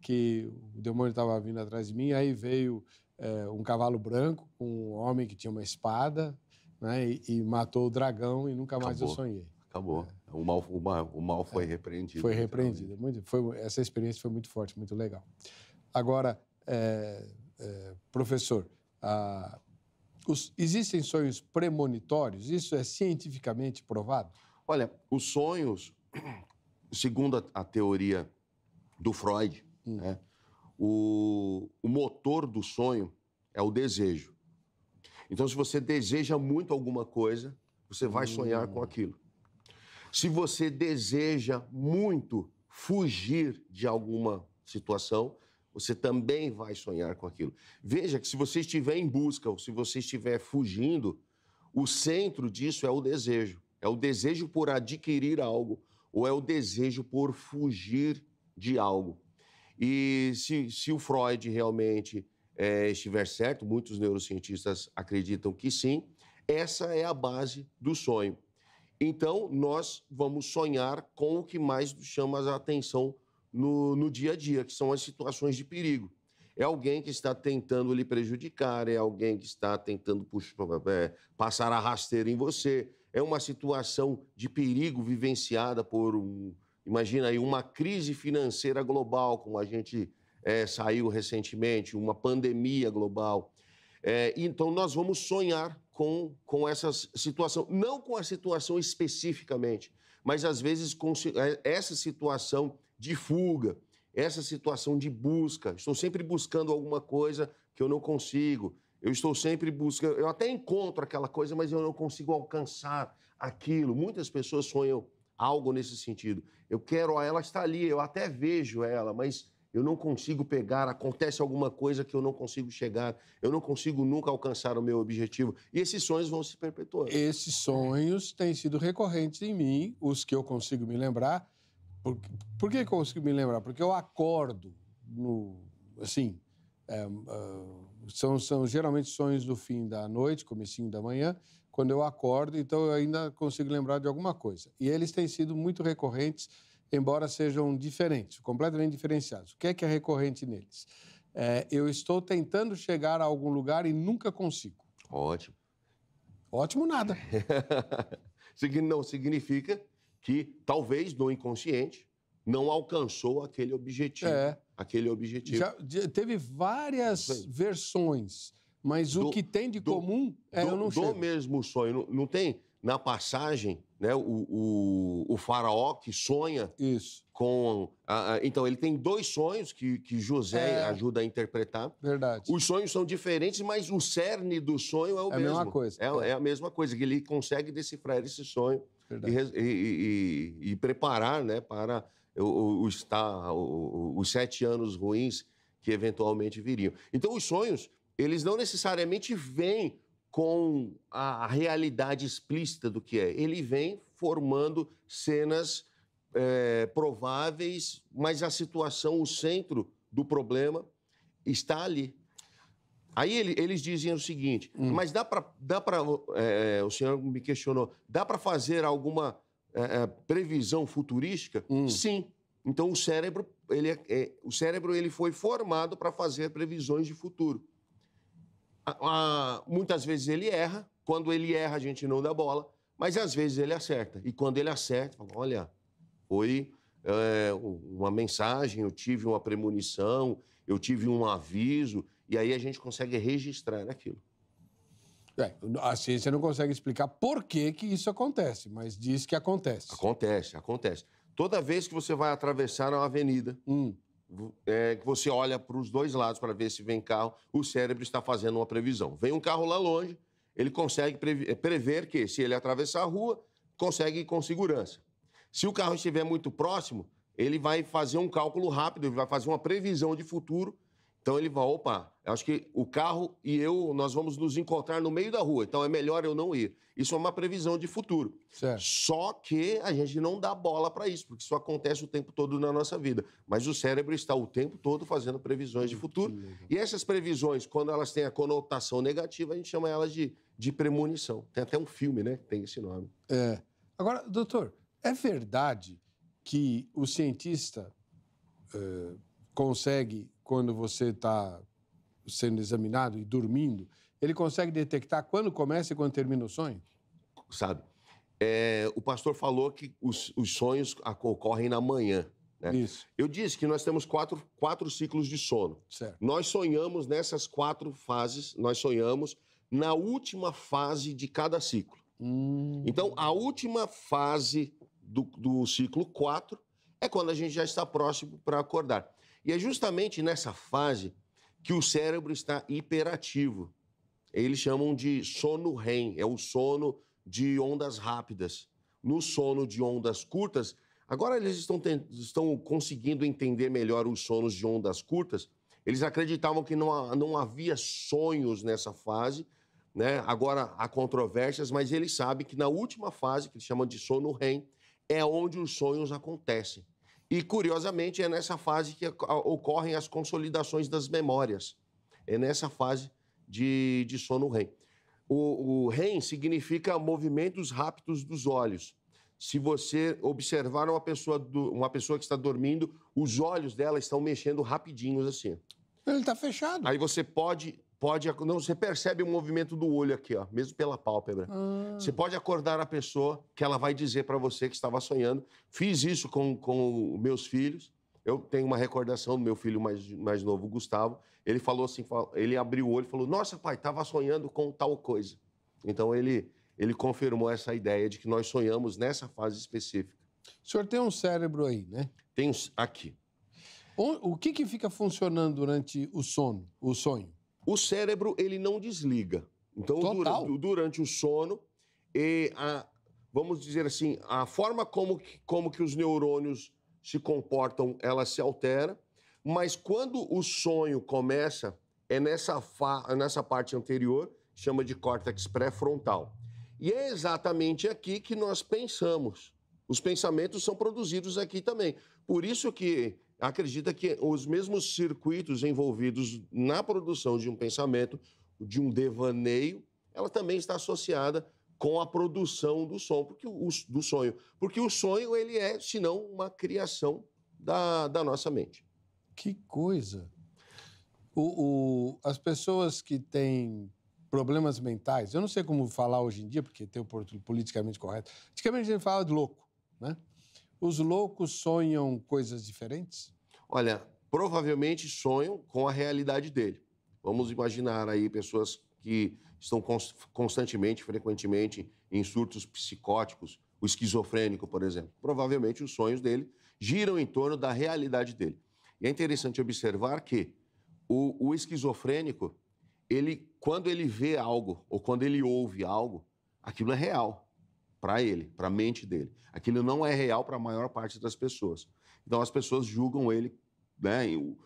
que o demônio estava vindo atrás de mim, aí veio é, um cavalo branco com um homem que tinha uma espada, né? E, e, matou o dragão e nunca mais Acabou. eu sonhei. Acabou. É. O, mal, o, mal, o mal foi é. repreendido. Foi repreendido. Muito, foi, essa experiência foi muito forte, muito legal. Agora, é, é, professor, a, os, existem sonhos premonitórios? Isso é cientificamente provado? Olha, os sonhos, segundo a, a teoria do Freud, hum. né, o, o motor do sonho é o desejo. Então, se você deseja muito alguma coisa, você vai sonhar com hum. aquilo. Se você deseja muito fugir de alguma situação, você também vai sonhar com aquilo. Veja que se você estiver em busca ou se você estiver fugindo, o centro disso é o desejo. É o desejo por adquirir algo ou é o desejo por fugir de algo. E se, se o Freud realmente é, estiver certo, muitos neurocientistas acreditam que sim, essa é a base do sonho. Então, nós vamos sonhar com o que mais chama a atenção no, no dia a dia, que são as situações de perigo. É alguém que está tentando lhe prejudicar, é alguém que está tentando puxar, é, eh, passar a rasteira em você, é uma situação de perigo vivenciada por um, Imagina aí uma crise financeira global, como a gente é, saiu recentemente, uma pandemia global. É, então, nós vamos sonhar com, com essa situação, não com a situação especificamente, mas às vezes com é, essa situação de fuga, essa situação de busca. Estou sempre buscando alguma coisa que eu não consigo. Eu estou sempre buscando, eu até encontro aquela coisa, mas eu não consigo alcançar aquilo. Muitas pessoas sonham algo nesse sentido. Eu quero ela está ali, eu até vejo ela, mas eu não consigo pegar, acontece alguma coisa que eu não consigo chegar, eu não consigo nunca alcançar o meu objetivo. E esses sonhos vão se perpetuando. Esses sonhos têm sido recorrentes em mim, os que eu consigo me lembrar. Por, por que eu consigo me lembrar? Porque eu acordo no, assim, é, ah, são, são geralmente sonhos do fim da noite, comecinho da manhã, quando eu acordo, então eu ainda consigo lembrar de alguma coisa. E eles têm sido muito recorrentes embora sejam diferentes, completamente diferenciados. O que é que é recorrente neles? É, eu estou tentando chegar a algum lugar e nunca consigo. Ótimo. Ótimo nada. Não significa que talvez no inconsciente não alcançou aquele objetivo. É. Aquele objetivo. Já, teve várias Sim. versões, mas do, o que tem de do, comum é do, eu não do chego. Do mesmo sonho. Não, não tem na passagem, né, o, o, o faraó que sonha Isso. com. A, a, então, ele tem dois sonhos que, que José é. ajuda a interpretar. Verdade. Os sonhos são diferentes, mas o cerne do sonho é o é mesmo. É a mesma coisa. É, é, é, a mesma coisa, que ele consegue decifrar esse sonho e, e, e, e, preparar né, para o, o, estar, o, os sete anos ruins que eventualmente viriam. Então, os sonhos, eles não necessariamente vêm com a realidade explícita do que é. Ele vem formando cenas é, prováveis, mas a situação, o centro do problema está ali. Aí ele, eles dizem o seguinte: hum. mas dá para, dá para, é, eh, o senhor me questionou, dá para fazer alguma é, previsão futurística? Hum. Sim. Então o cérebro, ele, é, é, o cérebro ele foi formado para fazer previsões de futuro a, muitas vezes ele erra, quando ele erra a gente não dá bola, mas às vezes ele acerta. E quando ele acerta, fala, olha, foi é, uma mensagem, eu tive uma premonição, eu tive um aviso, e aí a gente consegue registrar aquilo. É, a ciência não consegue explicar por que, que isso acontece, mas diz que acontece. Acontece, acontece. Toda vez que você vai atravessar uma avenida, hum é, que você olha para os dois lados para ver se vem carro, o cérebro está fazendo uma previsão. Vem um carro lá longe, ele consegue é, prever que, se ele atravessar a rua, consegue ir com segurança. Se o carro estiver muito próximo, ele vai fazer um cálculo rápido, ele vai fazer uma previsão de futuro. Então ele vai, opa, Acho que o carro e eu, nós vamos nos encontrar no meio da rua, então é melhor eu não ir. Isso é uma previsão de futuro. Certo. Só que a gente não dá bola para isso, porque isso acontece o tempo todo na nossa vida. Mas o cérebro está o tempo todo fazendo previsões de hum, futuro. E essas previsões, quando elas têm a conotação negativa, a gente chama elas de, de premonição. Tem até um filme, né, que tem esse nome. É. Agora, doutor, é verdade que o cientista é, consegue, quando você está sendo examinado e dormindo, ele consegue detectar quando começa e quando termina o sonho? Sabe? É, o pastor falou que os, os sonhos ocorrem na manhã. Né? Isso. Eu disse que nós temos quatro, quatro ciclos de sono. Certo. Nós sonhamos nessas quatro fases, nós sonhamos na última fase de cada ciclo. Hum. Então, a última fase do, do ciclo 4 é quando a gente já está próximo para acordar. E é justamente nessa fase que o cérebro está hiperativo. Eles chamam de sono REM, é o sono de ondas rápidas. No sono de ondas curtas, agora eles estão, estão conseguindo entender melhor os sonos de ondas curtas. Eles acreditavam que não, não havia sonhos nessa fase, né? agora há controvérsias, mas eles sabem que na última fase, que eles chamam de sono REM, é onde os sonhos acontecem. E, curiosamente, é nessa fase que ocorrem as consolidações das memórias. É nessa fase de, de sono REM. O, o REM significa movimentos rápidos dos olhos. Se você observar uma pessoa, do, uma pessoa que está dormindo, os olhos dela estão mexendo rapidinhos assim. Ele está fechado. Aí você pode pode. Não, você percebe o movimento do olho aqui, ó, mesmo pela pálpebra. Ah. Você pode acordar a pessoa que ela vai dizer para você que estava sonhando. Fiz isso com, com meus filhos. Eu tenho uma recordação do meu filho mais, mais novo, Gustavo. Ele falou assim: ele abriu o olho e falou: Nossa, pai, estava sonhando com tal coisa. Então ele, ele confirmou essa ideia de que nós sonhamos nessa fase específica. O senhor tem um cérebro aí, né? Tem aqui. O, o que, que fica funcionando durante o sono, o sonho? O cérebro, ele não desliga. Então, durante, durante, o sono, a, vamos dizer assim, a forma como que, como que os neurônios se comportam, ela se altera. Mas quando o sonho começa, é nessa, fa, nessa parte anterior, chama de córtex pré-frontal. E é exatamente aqui que nós pensamos. Os pensamentos são produzidos aqui também. Por isso que acredita que os mesmos circuitos envolvidos na produção de um pensamento, de um devaneio, ela também está associada com a produção do som, porque o, do sonho, porque o sonho ele é, senão, uma criação da, da nossa mente. Que coisa! O, o, as pessoas que têm problemas mentais, eu não sei como falar hoje em dia, porque tem o politicamente correto. Antigamente a gente falava de louco, né? Os loucos sonham coisas diferentes? Olha, provavelmente sonham com a realidade dele. Vamos imaginar aí pessoas que estão constantemente, frequentemente em surtos psicóticos, o esquizofrênico, por exemplo. Provavelmente os sonhos dele giram em torno da realidade dele. E é interessante observar que o, o esquizofrênico, ele, quando ele vê algo ou quando ele ouve algo, aquilo é real para ele, para a mente dele. Aquilo não é real para a maior parte das pessoas. Então as pessoas julgam ele né, o,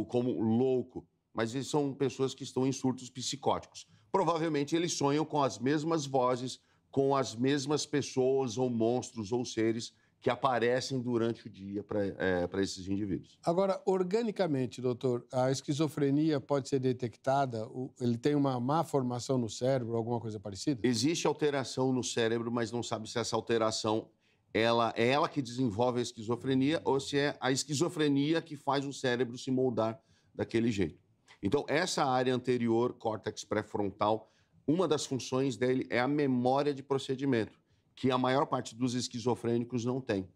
o, como louco, mas eles são pessoas que estão em surtos psicóticos. Provavelmente eles sonham com as mesmas vozes, com as mesmas pessoas ou monstros ou seres que aparecem durante o dia para é, esses indivíduos. Agora, organicamente, doutor, a esquizofrenia pode ser detectada? Ele tem uma má formação no cérebro, alguma coisa parecida? Existe alteração no cérebro, mas não sabe se essa alteração ela, é ela que desenvolve a esquizofrenia ou se é a esquizofrenia que faz o cérebro se moldar daquele jeito. Então, essa área anterior, córtex pré-frontal, uma das funções dele é a memória de procedimento que a maior parte dos esquizofrênicos não tem.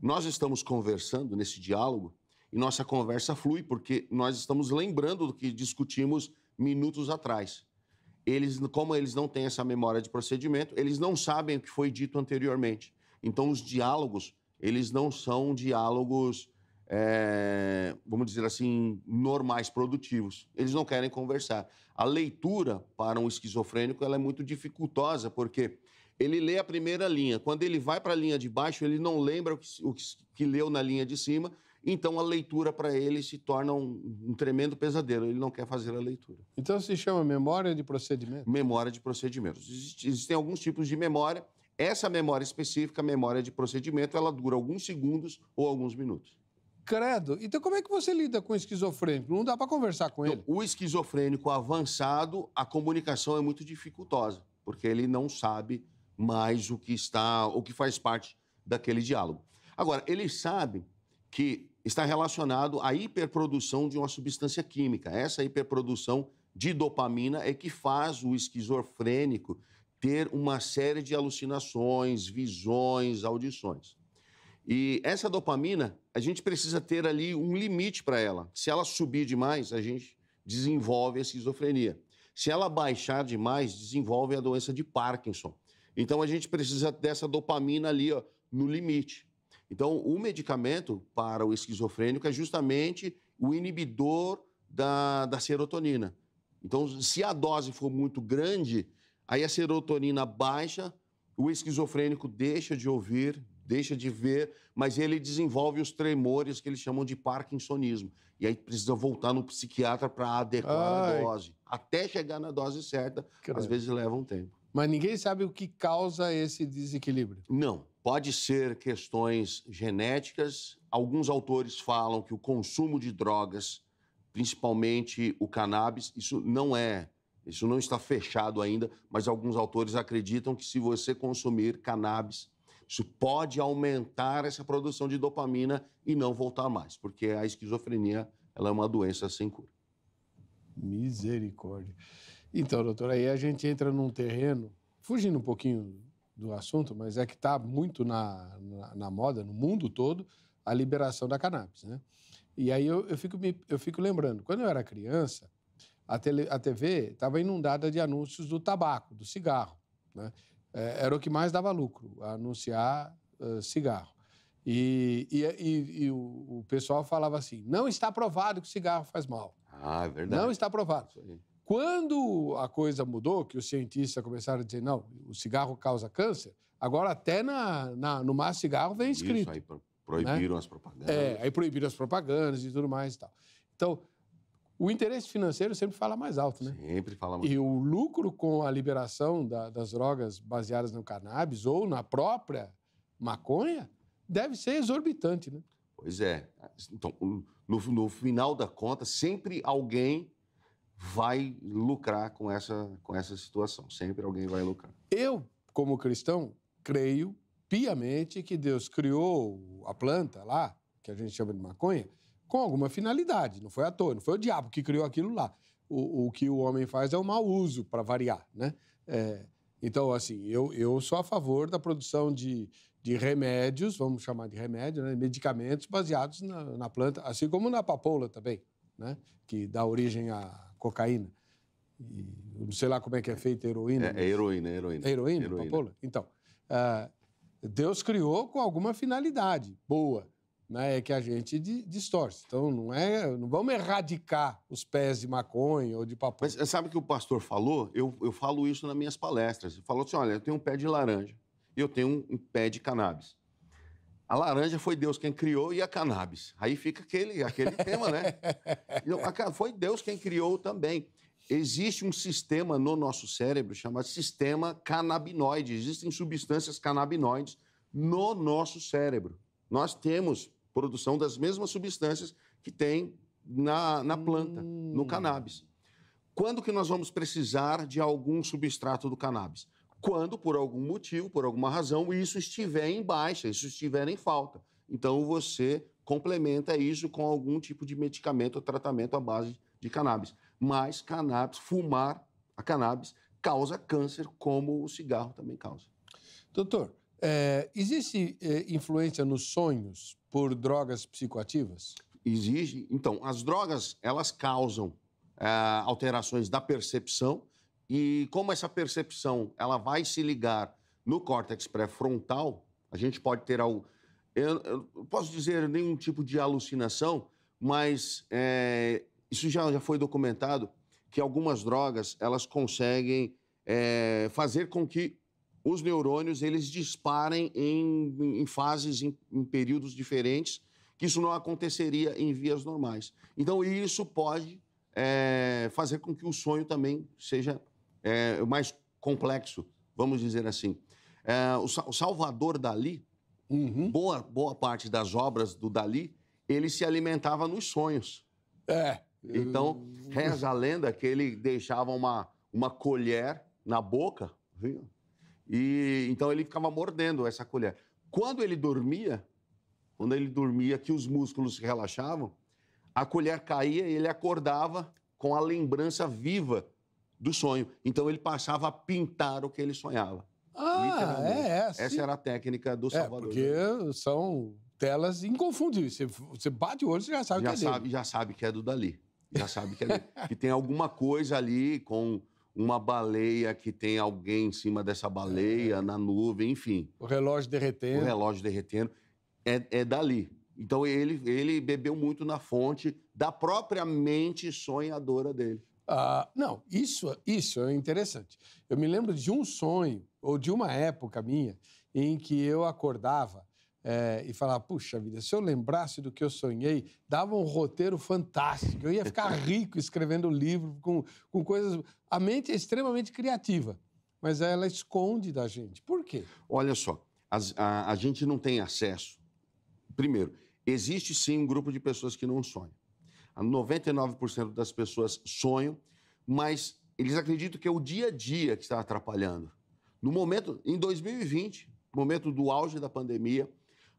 Nós estamos conversando nesse diálogo e nossa conversa flui, porque nós estamos lembrando do que discutimos minutos atrás. Eles, como eles não têm essa memória de procedimento, eles não sabem o que foi dito anteriormente. Então, os diálogos, eles não são diálogos, é, vamos dizer assim, normais, produtivos. Eles não querem conversar. A leitura para um esquizofrênico ela é muito dificultosa, porque ele lê a primeira linha. Quando ele vai para a linha de baixo, ele não lembra o que, o que leu na linha de cima, então a leitura para ele se torna um, um, tremendo pesadelo. Ele não quer fazer a leitura. Então se chama memória de procedimento? Memória de procedimentos. Existem alguns tipos de memória. Essa memória específica, memória de procedimento, ela dura alguns segundos ou alguns minutos. Credo. Então, como é que você lida com o esquizofrênico? Não dá para conversar com então, ele. O esquizofrênico avançado, a comunicação é muito dificultosa, porque ele não sabe mais o que está, o que faz parte daquele diálogo. Agora, ele sabe que está relacionado à hiperprodução de uma substância química. Essa hiperprodução de dopamina é que faz o esquizofrênico ter uma série de alucinações, visões, audições. E essa dopamina, a gente precisa ter ali um limite para ela. Se ela subir demais, a gente desenvolve a esquizofrenia. Se ela baixar demais, desenvolve a doença de Parkinson. Então a gente precisa dessa dopamina ali ó, no limite. Então o medicamento para o esquizofrênico é justamente o inibidor da, da serotonina. Então, se a dose for muito grande, aí a serotonina baixa, o esquizofrênico deixa de ouvir, deixa de ver, mas ele desenvolve os tremores que eles chamam de parkinsonismo. E aí precisa voltar no psiquiatra para adequar Ai. a dose. Até chegar na dose certa, Caramba. às vezes leva um tempo. Mas ninguém sabe o que causa esse desequilíbrio. Não. Pode ser questões genéticas. Alguns autores falam que o consumo de drogas, principalmente o cannabis, isso não é, isso não está fechado ainda, mas alguns autores acreditam que se você consumir cannabis, isso pode aumentar essa produção de dopamina e não voltar mais, porque a esquizofrenia ela é uma doença sem cura. Misericórdia. Então, doutora, aí a gente entra num terreno, fugindo um pouquinho do assunto, mas é que está muito na, na, na, moda, no mundo todo, a liberação da cannabis, né? E aí eu, eu, fico, me, eu fico lembrando, quando eu era criança, a, tele, a TV estava inundada de anúncios do tabaco, do cigarro, né? É, era o que mais dava lucro, anunciar uh, cigarro. E, e, e, e o, o, pessoal falava assim: não está provado que o cigarro faz mal. Ah, é verdade. Não está provado. Quando a coisa mudou, que os cientistas começaram a dizer, não, o cigarro causa câncer, agora até na, na no mar cigarro vem escrito. Isso, aí proibiram né? as propagandas. É, aí proibiram as propagandas e tudo mais e tal. Então, o interesse financeiro sempre fala mais alto, né? Sempre fala mais alto. E o lucro com a liberação da, das drogas baseadas no cannabis ou na própria maconha deve ser exorbitante, né? Pois é. Então, no, no final da conta, sempre alguém vai lucrar com essa, com essa situação. Sempre alguém vai lucrar. Eu, como cristão, creio piamente que Deus criou a planta lá, que a gente chama de maconha, com alguma finalidade. Não foi à toa, não foi o diabo que criou aquilo lá. O, o que o homem faz é o um mau uso, para variar, né? É, então, assim, eu, eu sou a favor da produção de, de remédios, vamos chamar de remédio, né? medicamentos baseados na, na planta, assim como na papoula também, né? que dá origem a cocaína. E não sei lá como é que é feita a é heroína. É, é heroína, é heroína. É heroína, heroína. papoula? Então, ah, Deus criou com alguma finalidade boa, né? É que a gente distorce. Então, não é, não vamos erradicar os pés de maconha ou de papoula. Mas eh, sabe o que o pastor falou? Eu, eu falo isso nas minhas palestras. Ele falou assim, olha, eu tenho um pé de laranja e eu tenho um, um pé de cannabis. A laranja foi Deus quem criou e a cannabis. Aí fica aquele, aquele tema, né? Então, foi Deus quem criou também. Existe um sistema no nosso cérebro chamado sistema canabinoide. Existem substâncias canabinoides no nosso cérebro. Nós temos produção das mesmas substâncias que tem na, na planta, hum. no cannabis. Quando que nós vamos precisar de algum substrato do cannabis? quando, por algum motivo, por alguma razão, isso estiver em baixa, isso estiver em falta. Então você complementa isso com algum tipo de medicamento ou tratamento à base de cannabis. Mas cannabis, fumar a cannabis causa câncer, como o cigarro também causa. Doutor, é, existe é, influência nos sonhos por drogas psicoativas? Existe. Então, as drogas elas causam é, alterações da percepção e como essa percepção ela vai se ligar no córtex pré-frontal, a gente pode ter algo. Eu, eu posso dizer nenhum tipo de alucinação, mas é, isso já, já foi documentado que algumas drogas elas conseguem é, fazer com que os neurônios eles disparem em, em fases, em, em períodos diferentes, que isso não aconteceria em vias normais. Então isso pode é, fazer com que o sonho também seja é, mais complexo, vamos dizer assim. É, o, Salvador Dali, uhum. boa, boa parte das obras do Dali, ele se alimentava nos sonhos. É. Então, uhum. reza a lenda que ele deixava uma, uma colher na boca, viu? E então ele ficava mordendo essa colher. Quando ele dormia, quando ele dormia, que os músculos se relaxavam, a colher caía e ele acordava com a lembrança viva do sonho. Então ele passava a pintar o que ele sonhava. Ah, é, é, essa? Essa era a técnica do é, Salvador. É, porque são telas inconfundíveis. Você, você bate o olho, você já sabe já que é sabe, dele. Já sabe que é do Dali. Já sabe que é dele. que tem alguma coisa ali com uma baleia que tem alguém em cima dessa baleia, é. na nuvem, enfim. O relógio derretendo. O relógio derretendo. É, é dali. Então ele, ele bebeu muito na fonte da própria mente sonhadora dele. Ah, não, isso, isso é interessante. Eu me lembro de um sonho, ou de uma época minha, em que eu acordava é, e falava: puxa vida, se eu lembrasse do que eu sonhei, dava um roteiro fantástico. Eu ia ficar rico escrevendo livro com, com coisas. A mente é extremamente criativa, mas ela esconde da gente. Por quê? Olha só, as, a, a gente não tem acesso. Primeiro, existe sim um grupo de pessoas que não sonham. 99% das pessoas sonham, mas eles acreditam que é o dia a dia que está atrapalhando. No momento, em 2020, momento do auge da pandemia,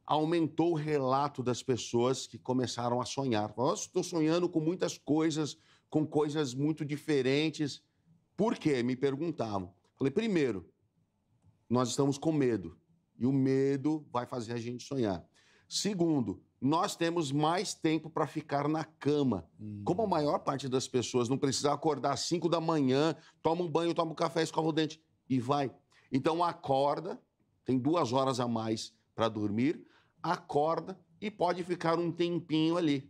aumentou o relato das pessoas que começaram a sonhar. Falaram, estou sonhando com muitas coisas, com coisas muito diferentes. Por quê? Me perguntavam. Falei, primeiro, nós estamos com medo. E o medo vai fazer a gente sonhar. Segundo, nós temos mais tempo para ficar na cama. Hum. Como a maior parte das pessoas não precisa acordar às 5 da manhã, toma um banho, toma um café, escova o dente e vai. Então acorda, tem duas horas a mais para dormir, acorda e pode ficar um tempinho ali.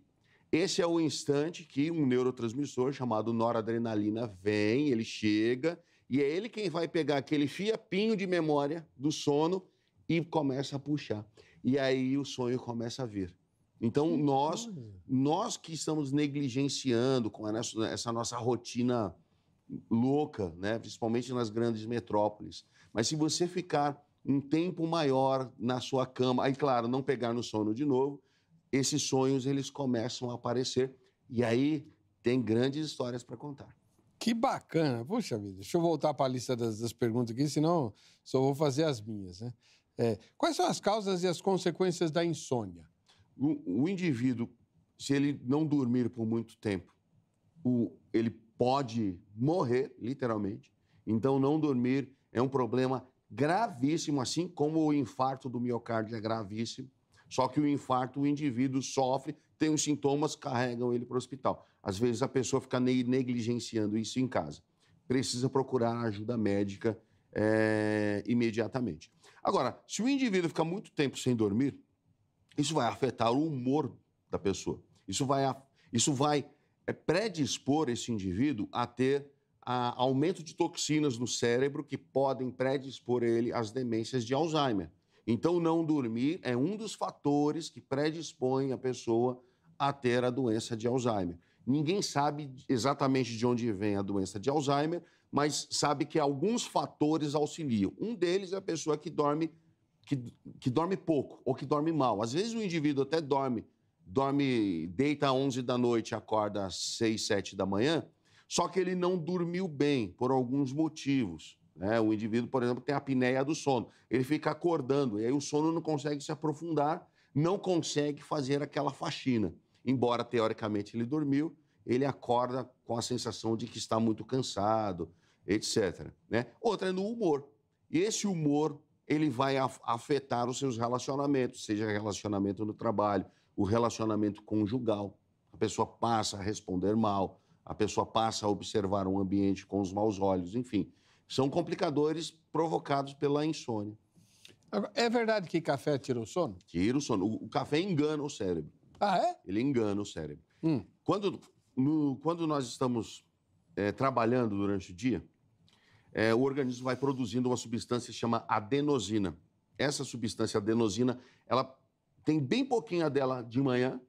Esse é o instante que um neurotransmissor chamado noradrenalina vem, ele chega e é ele quem vai pegar aquele fiapinho de memória do sono e começa a puxar e aí o sonho começa a vir. Então, nós, nós que estamos negligenciando com essa nossa rotina louca, né? principalmente nas grandes metrópoles. Mas se você ficar um tempo maior na sua cama, aí, claro, não pegar no sono de novo, esses sonhos eles começam a aparecer e aí tem grandes histórias para contar. Que bacana! Puxa vida, deixa eu voltar para a lista das, das perguntas aqui, senão só vou fazer as minhas, né? É, quais são as causas e as consequências da insônia? O, o indivíduo, se ele não dormir por muito tempo, o, ele pode morrer, literalmente. Então, não dormir é um problema gravíssimo, assim como o infarto do miocárdio é gravíssimo. Só que o infarto, o indivíduo sofre, tem os sintomas, carregam ele para o hospital. Às vezes a pessoa fica negligenciando isso em casa. Precisa procurar ajuda médica é, imediatamente. Agora, se o indivíduo fica muito tempo sem dormir, isso vai afetar o humor da pessoa. Isso vai, isso vai eh, predispor esse indivíduo a ter a aumento de toxinas no cérebro que podem predispor ele às demências de Alzheimer. Então, não dormir é um dos fatores que predispõe a pessoa a ter a doença de Alzheimer. Ninguém sabe exatamente de onde vem a doença de Alzheimer, mas sabe que alguns fatores auxiliam. Um deles é a pessoa que dorme que, que dorme pouco ou que dorme mal. Às vezes o indivíduo até dorme, dorme, deita às 11 da noite, acorda às 6, 7 da manhã, só que ele não dormiu bem por alguns motivos. Né? O indivíduo, por exemplo, tem a apneia do sono. Ele fica acordando e aí o sono não consegue se aprofundar, não consegue fazer aquela faxina. Embora, teoricamente, ele dormiu, ele acorda com a sensação de que está muito cansado, etc. Né? Outra é no humor. E esse humor ele vai afetar os seus relacionamentos, seja relacionamento no trabalho, o relacionamento conjugal. A pessoa passa a responder mal, a pessoa passa a observar um ambiente com os maus olhos, enfim. São complicadores provocados pela insônia. É verdade que café tira o sono? Tira o sono. O, café engana o cérebro. Ah, é? Ele engana o cérebro. Hum. Quando no, quando nós estamos é, trabalhando durante o dia, é, o organismo vai produzindo uma substância que chama adenosina. Essa substância adenosina, ela tem bem pouquinha dela de manhã.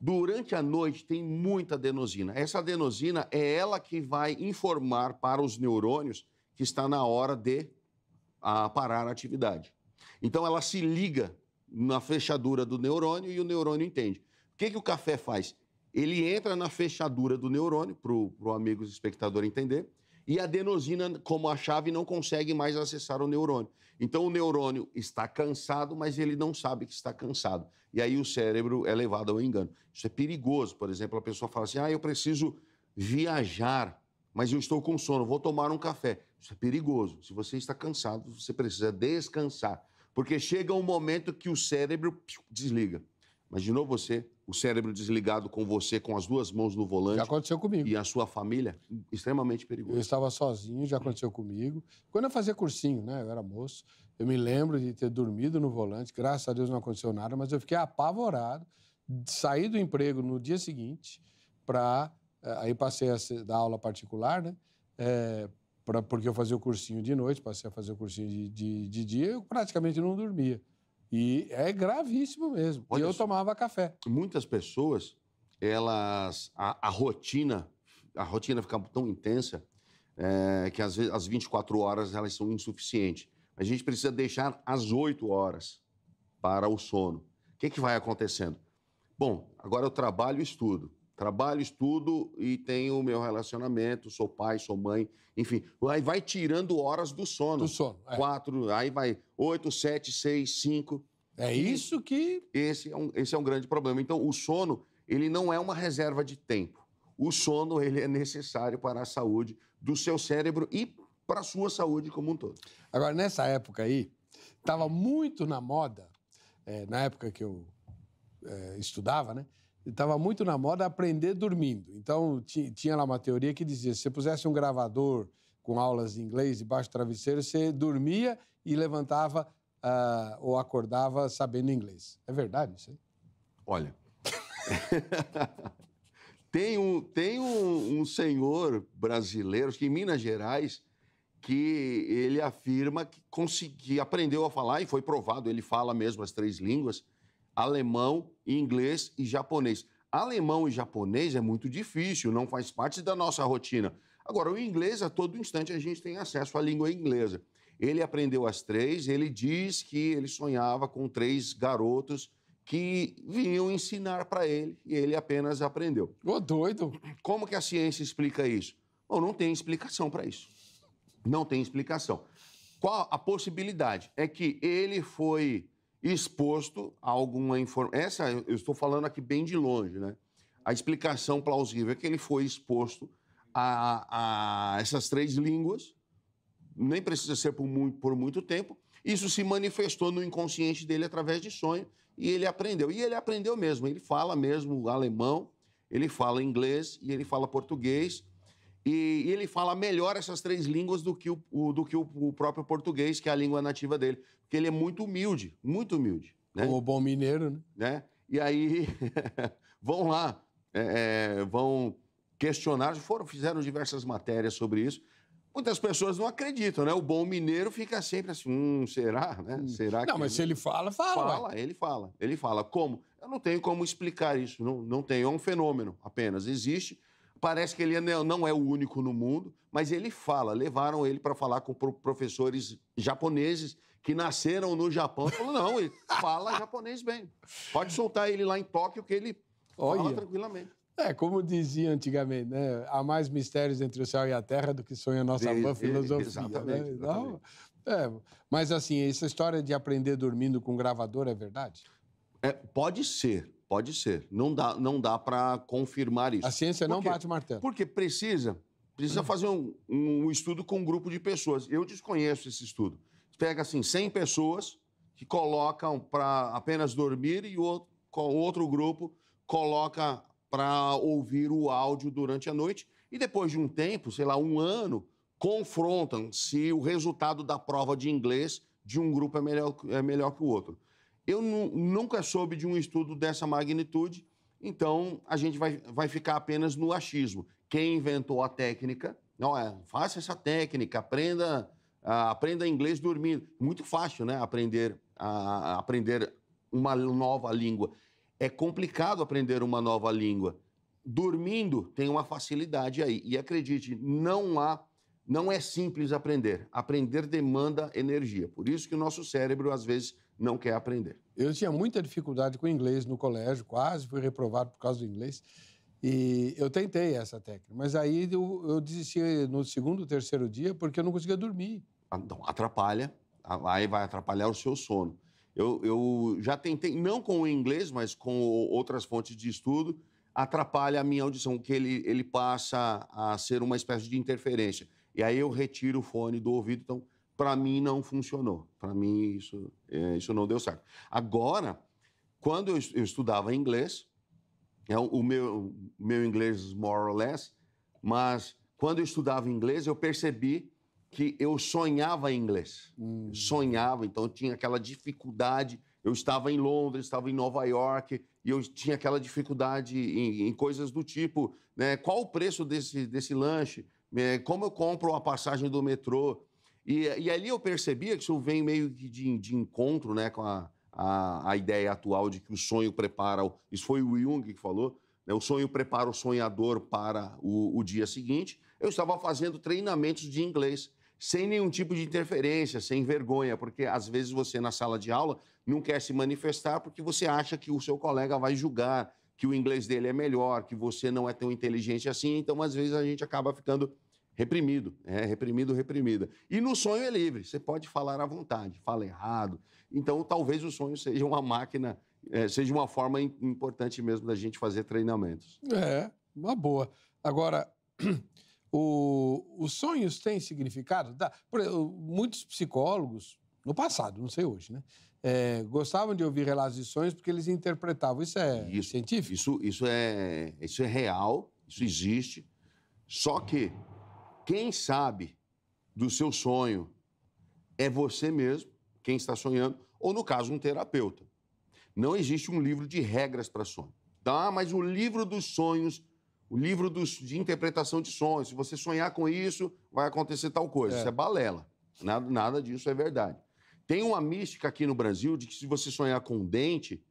Durante a noite tem muita adenosina. Essa adenosina é ela que vai informar para os neurônios que está na hora de a, parar a atividade. Então ela se liga na fechadura do neurônio e o neurônio entende. O que, que o café faz? ele entra na fechadura do neurônio, para o amigo espectador entender, e a adenosina, como a chave, não consegue mais acessar o neurônio. Então o neurônio está cansado, mas ele não sabe que está cansado. E aí o cérebro é levado ao engano. Isso é perigoso. Por exemplo, a pessoa fala assim: ah, eu preciso viajar, mas eu estou com sono, vou tomar um café. Isso é perigoso. Se você está cansado, você precisa descansar. Porque chega um momento que o cérebro desliga. Imaginou você, o cérebro desligado com você, com as duas mãos no volante. Já aconteceu comigo. E a sua família, extremamente perigoso. Eu estava sozinho, já aconteceu comigo. Quando eu fazia cursinho, né? Eu era moço. Eu me lembro de ter dormido no volante. Graças a Deus não aconteceu nada, mas eu fiquei apavorado. Saí do emprego no dia seguinte para... Eh, aí passei a dar aula particular, né? É, pra, porque eu fazia o cursinho de noite, passei a fazer o cursinho de, de, de dia, eu praticamente não dormia. E é gravíssimo mesmo. Olha, e eu isso. tomava café. Muitas pessoas, elas. A, a, rotina, a rotina fica tão intensa é, que às vezes as 24 horas elas são insuficientes. A gente precisa deixar as 8 horas para o sono. O que, é que vai acontecendo? Bom, agora eu trabalho e estudo. Trabalho, estudo e tenho o meu relacionamento, sou pai, sou mãe, enfim. Aí vai tirando horas do sono. Do sono. É. Quatro, aí vai oito, sete, seis, cinco. É isso que. Esse é, um, esse é um grande problema. Então, o sono, ele não é uma reserva de tempo. O sono, ele é necessário para a saúde do seu cérebro e para a sua saúde como um todo. Agora, nessa época aí, estava muito na moda, é, na época que eu é, estudava, né? estava muito na moda aprender dormindo. Então, tinha lá uma teoria que dizia: se você pusesse um gravador com aulas de inglês debaixo do travesseiro, você dormia e levantava uh, ou acordava sabendo inglês. É verdade isso aí? Olha. tem um, tem um, um senhor brasileiro, que em Minas Gerais, que ele afirma que, consegui, que aprendeu a falar, e foi provado, ele fala mesmo as três línguas alemão, inglês e japonês. Alemão e japonês é muito difícil, não faz parte da nossa rotina. Agora, o inglês, a todo instante, a gente tem acesso à língua inglesa. Ele aprendeu as três, ele diz que ele sonhava com três garotos que vinham ensinar para ele e ele apenas aprendeu. Ô, oh, doido! Como que a ciência explica isso? Bom, não tem explicação para isso. Não tem explicação. Qual a possibilidade? É que ele foi exposto a alguma informação. Essa eu estou falando aqui bem de longe, né? A explicação plausível é que ele foi exposto a, a essas três línguas, nem precisa ser por muito, por muito tempo. Isso se manifestou no inconsciente dele através de sonho e ele aprendeu. E ele aprendeu mesmo, ele fala mesmo alemão, ele fala inglês e ele fala português e, e, ele fala melhor essas três línguas do que, o, o do que o, o, próprio português, que é a língua nativa dele. Porque ele é muito humilde, muito humilde. Né? Como bom mineiro, né? né? E aí vão lá, é, é vão questionar, foram, fizeram diversas matérias sobre isso. Muitas pessoas não acreditam, né? O bom mineiro fica sempre assim, hum, será, né? Hum. Será Não, mas se ele fala, fala. Fala, ele fala. Ele fala. Como? Eu não tenho como explicar isso, não, não tenho. É um fenômeno apenas. Existe, Parece que ele é não é o único no mundo, mas ele fala. Levaram ele para falar com professores japoneses que nasceram no Japão. Ele falou, não, ele fala japonês bem. Pode soltar ele lá em Tóquio que ele Olha. fala tranquilamente. É, como dizia antigamente, né? Há mais mistérios entre o céu e a terra do que sonha a nossa de, vã filosofia. Exatamente. Né? Não, é, mas assim, essa história de aprender dormindo com gravador é verdade? É, pode ser. Pode ser. Não dá, não dá para confirmar isso. A ciência não bate martelo. Porque precisa, precisa hum. fazer um, um, estudo com um grupo de pessoas. Eu desconheço esse estudo. Pega assim 100 pessoas que colocam para apenas dormir e o outro grupo coloca para ouvir o áudio durante a noite e depois de um tempo, sei lá, um ano, confrontam se o resultado da prova de inglês de um grupo é melhor, é melhor que o outro. Eu nunca soube de um estudo dessa magnitude, então a gente vai, vai ficar apenas no achismo. Quem inventou a técnica, não é, faça essa técnica, aprenda, uh, aprenda inglês dormindo. Muito fácil, né? Aprender, uh, aprender uma nova língua. É complicado aprender uma nova língua. Dormindo tem uma facilidade aí. E acredite, não há não é simples aprender. Aprender demanda energia. Por isso que o nosso cérebro, às vezes, não quer aprender. Eu tinha muita dificuldade com inglês no colégio, quase fui reprovado por causa do inglês. E eu tentei essa técnica, mas aí eu, eu desisti no segundo, terceiro dia porque eu não conseguia dormir. Então, atrapalha, aí vai atrapalhar o seu sono. Eu, eu já tentei, não com o inglês, mas com outras fontes de estudo, atrapalha a minha audição, que ele, ele passa a ser uma espécie de interferência. E aí eu retiro o fone do ouvido, então para mim não funcionou. Para mim isso, é, isso não deu certo. Agora, quando eu, eu estudava inglês, é, o meu, meu inglês more or less, mas quando eu estudava inglês, eu percebi que eu sonhava em inglês. Hum. Sonhava, então eu tinha aquela dificuldade. Eu estava em Londres, estava em Nova York, e eu tinha aquela dificuldade em, em coisas do tipo: né, qual o preço desse, desse lanche? É, como eu compro a passagem do metrô? E, e ali eu percebia que isso vem meio que de, de encontro né, com a, a, a, ideia atual de que o sonho prepara. O, isso foi o Jung que falou. Né, o sonho prepara o sonhador para o, o dia seguinte. Eu estava fazendo treinamentos de inglês sem nenhum tipo de interferência, sem vergonha, porque às vezes você na sala de aula não quer se manifestar porque você acha que o seu colega vai julgar, que o inglês dele é melhor, que você não é tão inteligente assim, então às vezes a gente acaba ficando reprimido, é reprimido, reprimida. E no sonho é livre, você pode falar à vontade, fala errado. Então, talvez o sonho seja uma máquina, é, seja uma forma importante mesmo da gente fazer treinamentos. É, uma boa. Agora, o, os sonhos têm significado? Dá, muitos psicólogos, no passado, não sei hoje, né? É, gostavam de ouvir relatos de sonhos porque eles interpretavam. Isso é isso, científico? Isso, isso, é, isso é real, isso existe. Só que quem sabe do seu sonho é você mesmo, quem está sonhando, ou no caso, um terapeuta. Não existe um livro de regras para sonho. Tá, ah, mas o livro dos sonhos, o livro dos, de interpretação de sonhos, se você sonhar com isso, vai acontecer tal coisa. É. Isso é balela. Nada, nada disso é verdade. Tem uma mística aqui no Brasil de que se você sonhar com um dente,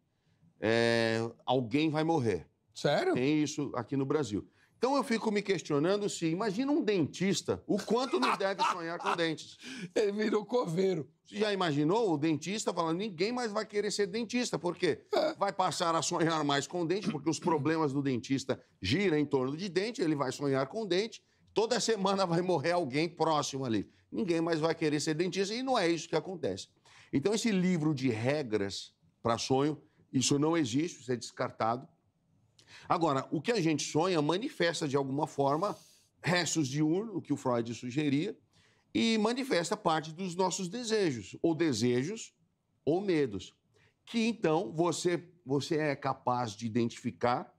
é, alguém vai morrer. Sério? Tem isso aqui no Brasil. Então eu fico me questionando se, imagina um dentista, o quanto não deve sonhar com dentes. Ele virou coveiro. Já imaginou o dentista falando, ninguém mais vai querer ser dentista, porque é. vai passar a sonhar mais com dente, porque os problemas do dentista giram em torno de dente, ele vai sonhar com dente, toda semana vai morrer alguém próximo ali. Ninguém mais vai querer ser dentista e não é isso que acontece. Então esse livro de regras para sonho, isso não existe, isso é descartado. Agora, o que a gente sonha manifesta de alguma forma restos de urno, o que o Freud sugeria, e manifesta parte dos nossos desejos, ou desejos ou medos, que então você, você é capaz de identificar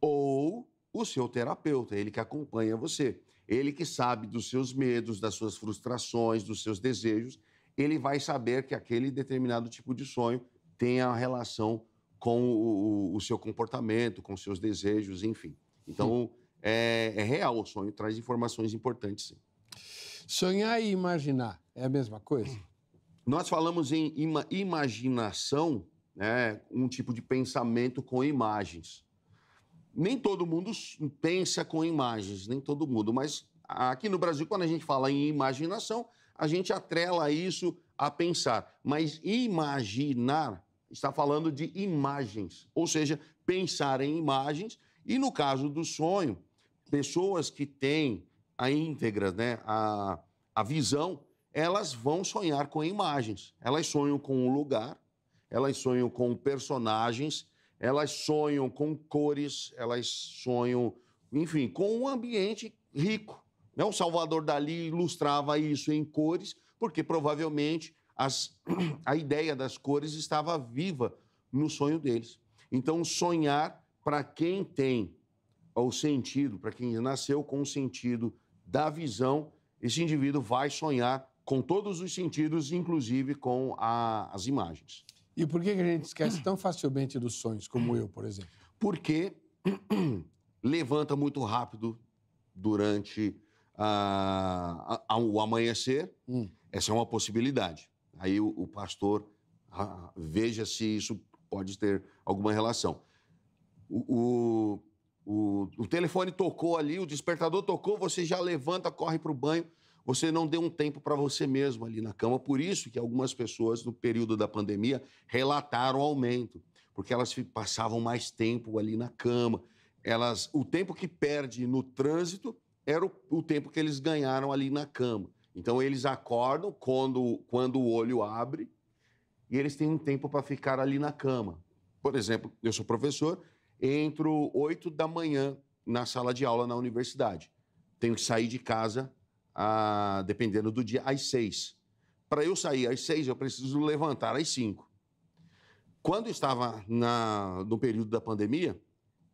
ou o seu terapeuta, ele que acompanha você, ele que sabe dos seus medos, das suas frustrações, dos seus desejos, ele vai saber que aquele determinado tipo de sonho tem a relação com o, o seu comportamento, com seus desejos, enfim. Então, hum. é, é, real, o sonho traz informações importantes, sim. Sonhar e imaginar é a mesma coisa? Nós falamos em ima imaginação, né, um tipo de pensamento com imagens. Nem todo mundo pensa com imagens, nem todo mundo, mas aqui no Brasil, quando a gente fala em imaginação, a gente atrela isso a pensar. Mas imaginar está falando de imagens, ou seja, pensar em imagens. E no caso do sonho, pessoas que têm a íntegra, né, a, a visão, elas vão sonhar com imagens. Elas sonham com o um lugar, elas sonham com personagens, elas sonham com cores, elas sonham, enfim, com um ambiente rico. Né? O Salvador Dali ilustrava isso em cores, porque provavelmente as, a ideia das cores estava viva no sonho deles. Então, sonhar, para quem tem o sentido, para quem nasceu com o sentido da visão, esse indivíduo vai sonhar com todos os sentidos, inclusive com a, as imagens. E por que a gente esquece tão facilmente dos sonhos, como eu, por exemplo? Porque levanta muito rápido durante uh, a, a, o amanhecer. Hum. Essa é uma possibilidade. Aí o, o pastor ah, veja se isso pode ter alguma relação. O, o, o, telefone tocou ali, o despertador tocou, você já levanta, corre para o banho. Você não deu um tempo para você mesmo ali na cama. Por isso que algumas pessoas, no período da pandemia, relataram aumento, porque elas passavam mais tempo ali na cama. Elas, o tempo que perde no trânsito era o, o tempo que eles ganharam ali na cama. Então eles acordam quando, quando o olho abre e eles têm um tempo para ficar ali na cama. Por exemplo, eu sou professor, entro 8 da manhã na sala de aula na universidade. Tenho que sair de casa, a, ah, dependendo do dia, às 6. Para eu sair às 6, eu preciso levantar às 5. Quando estava na, no período da pandemia,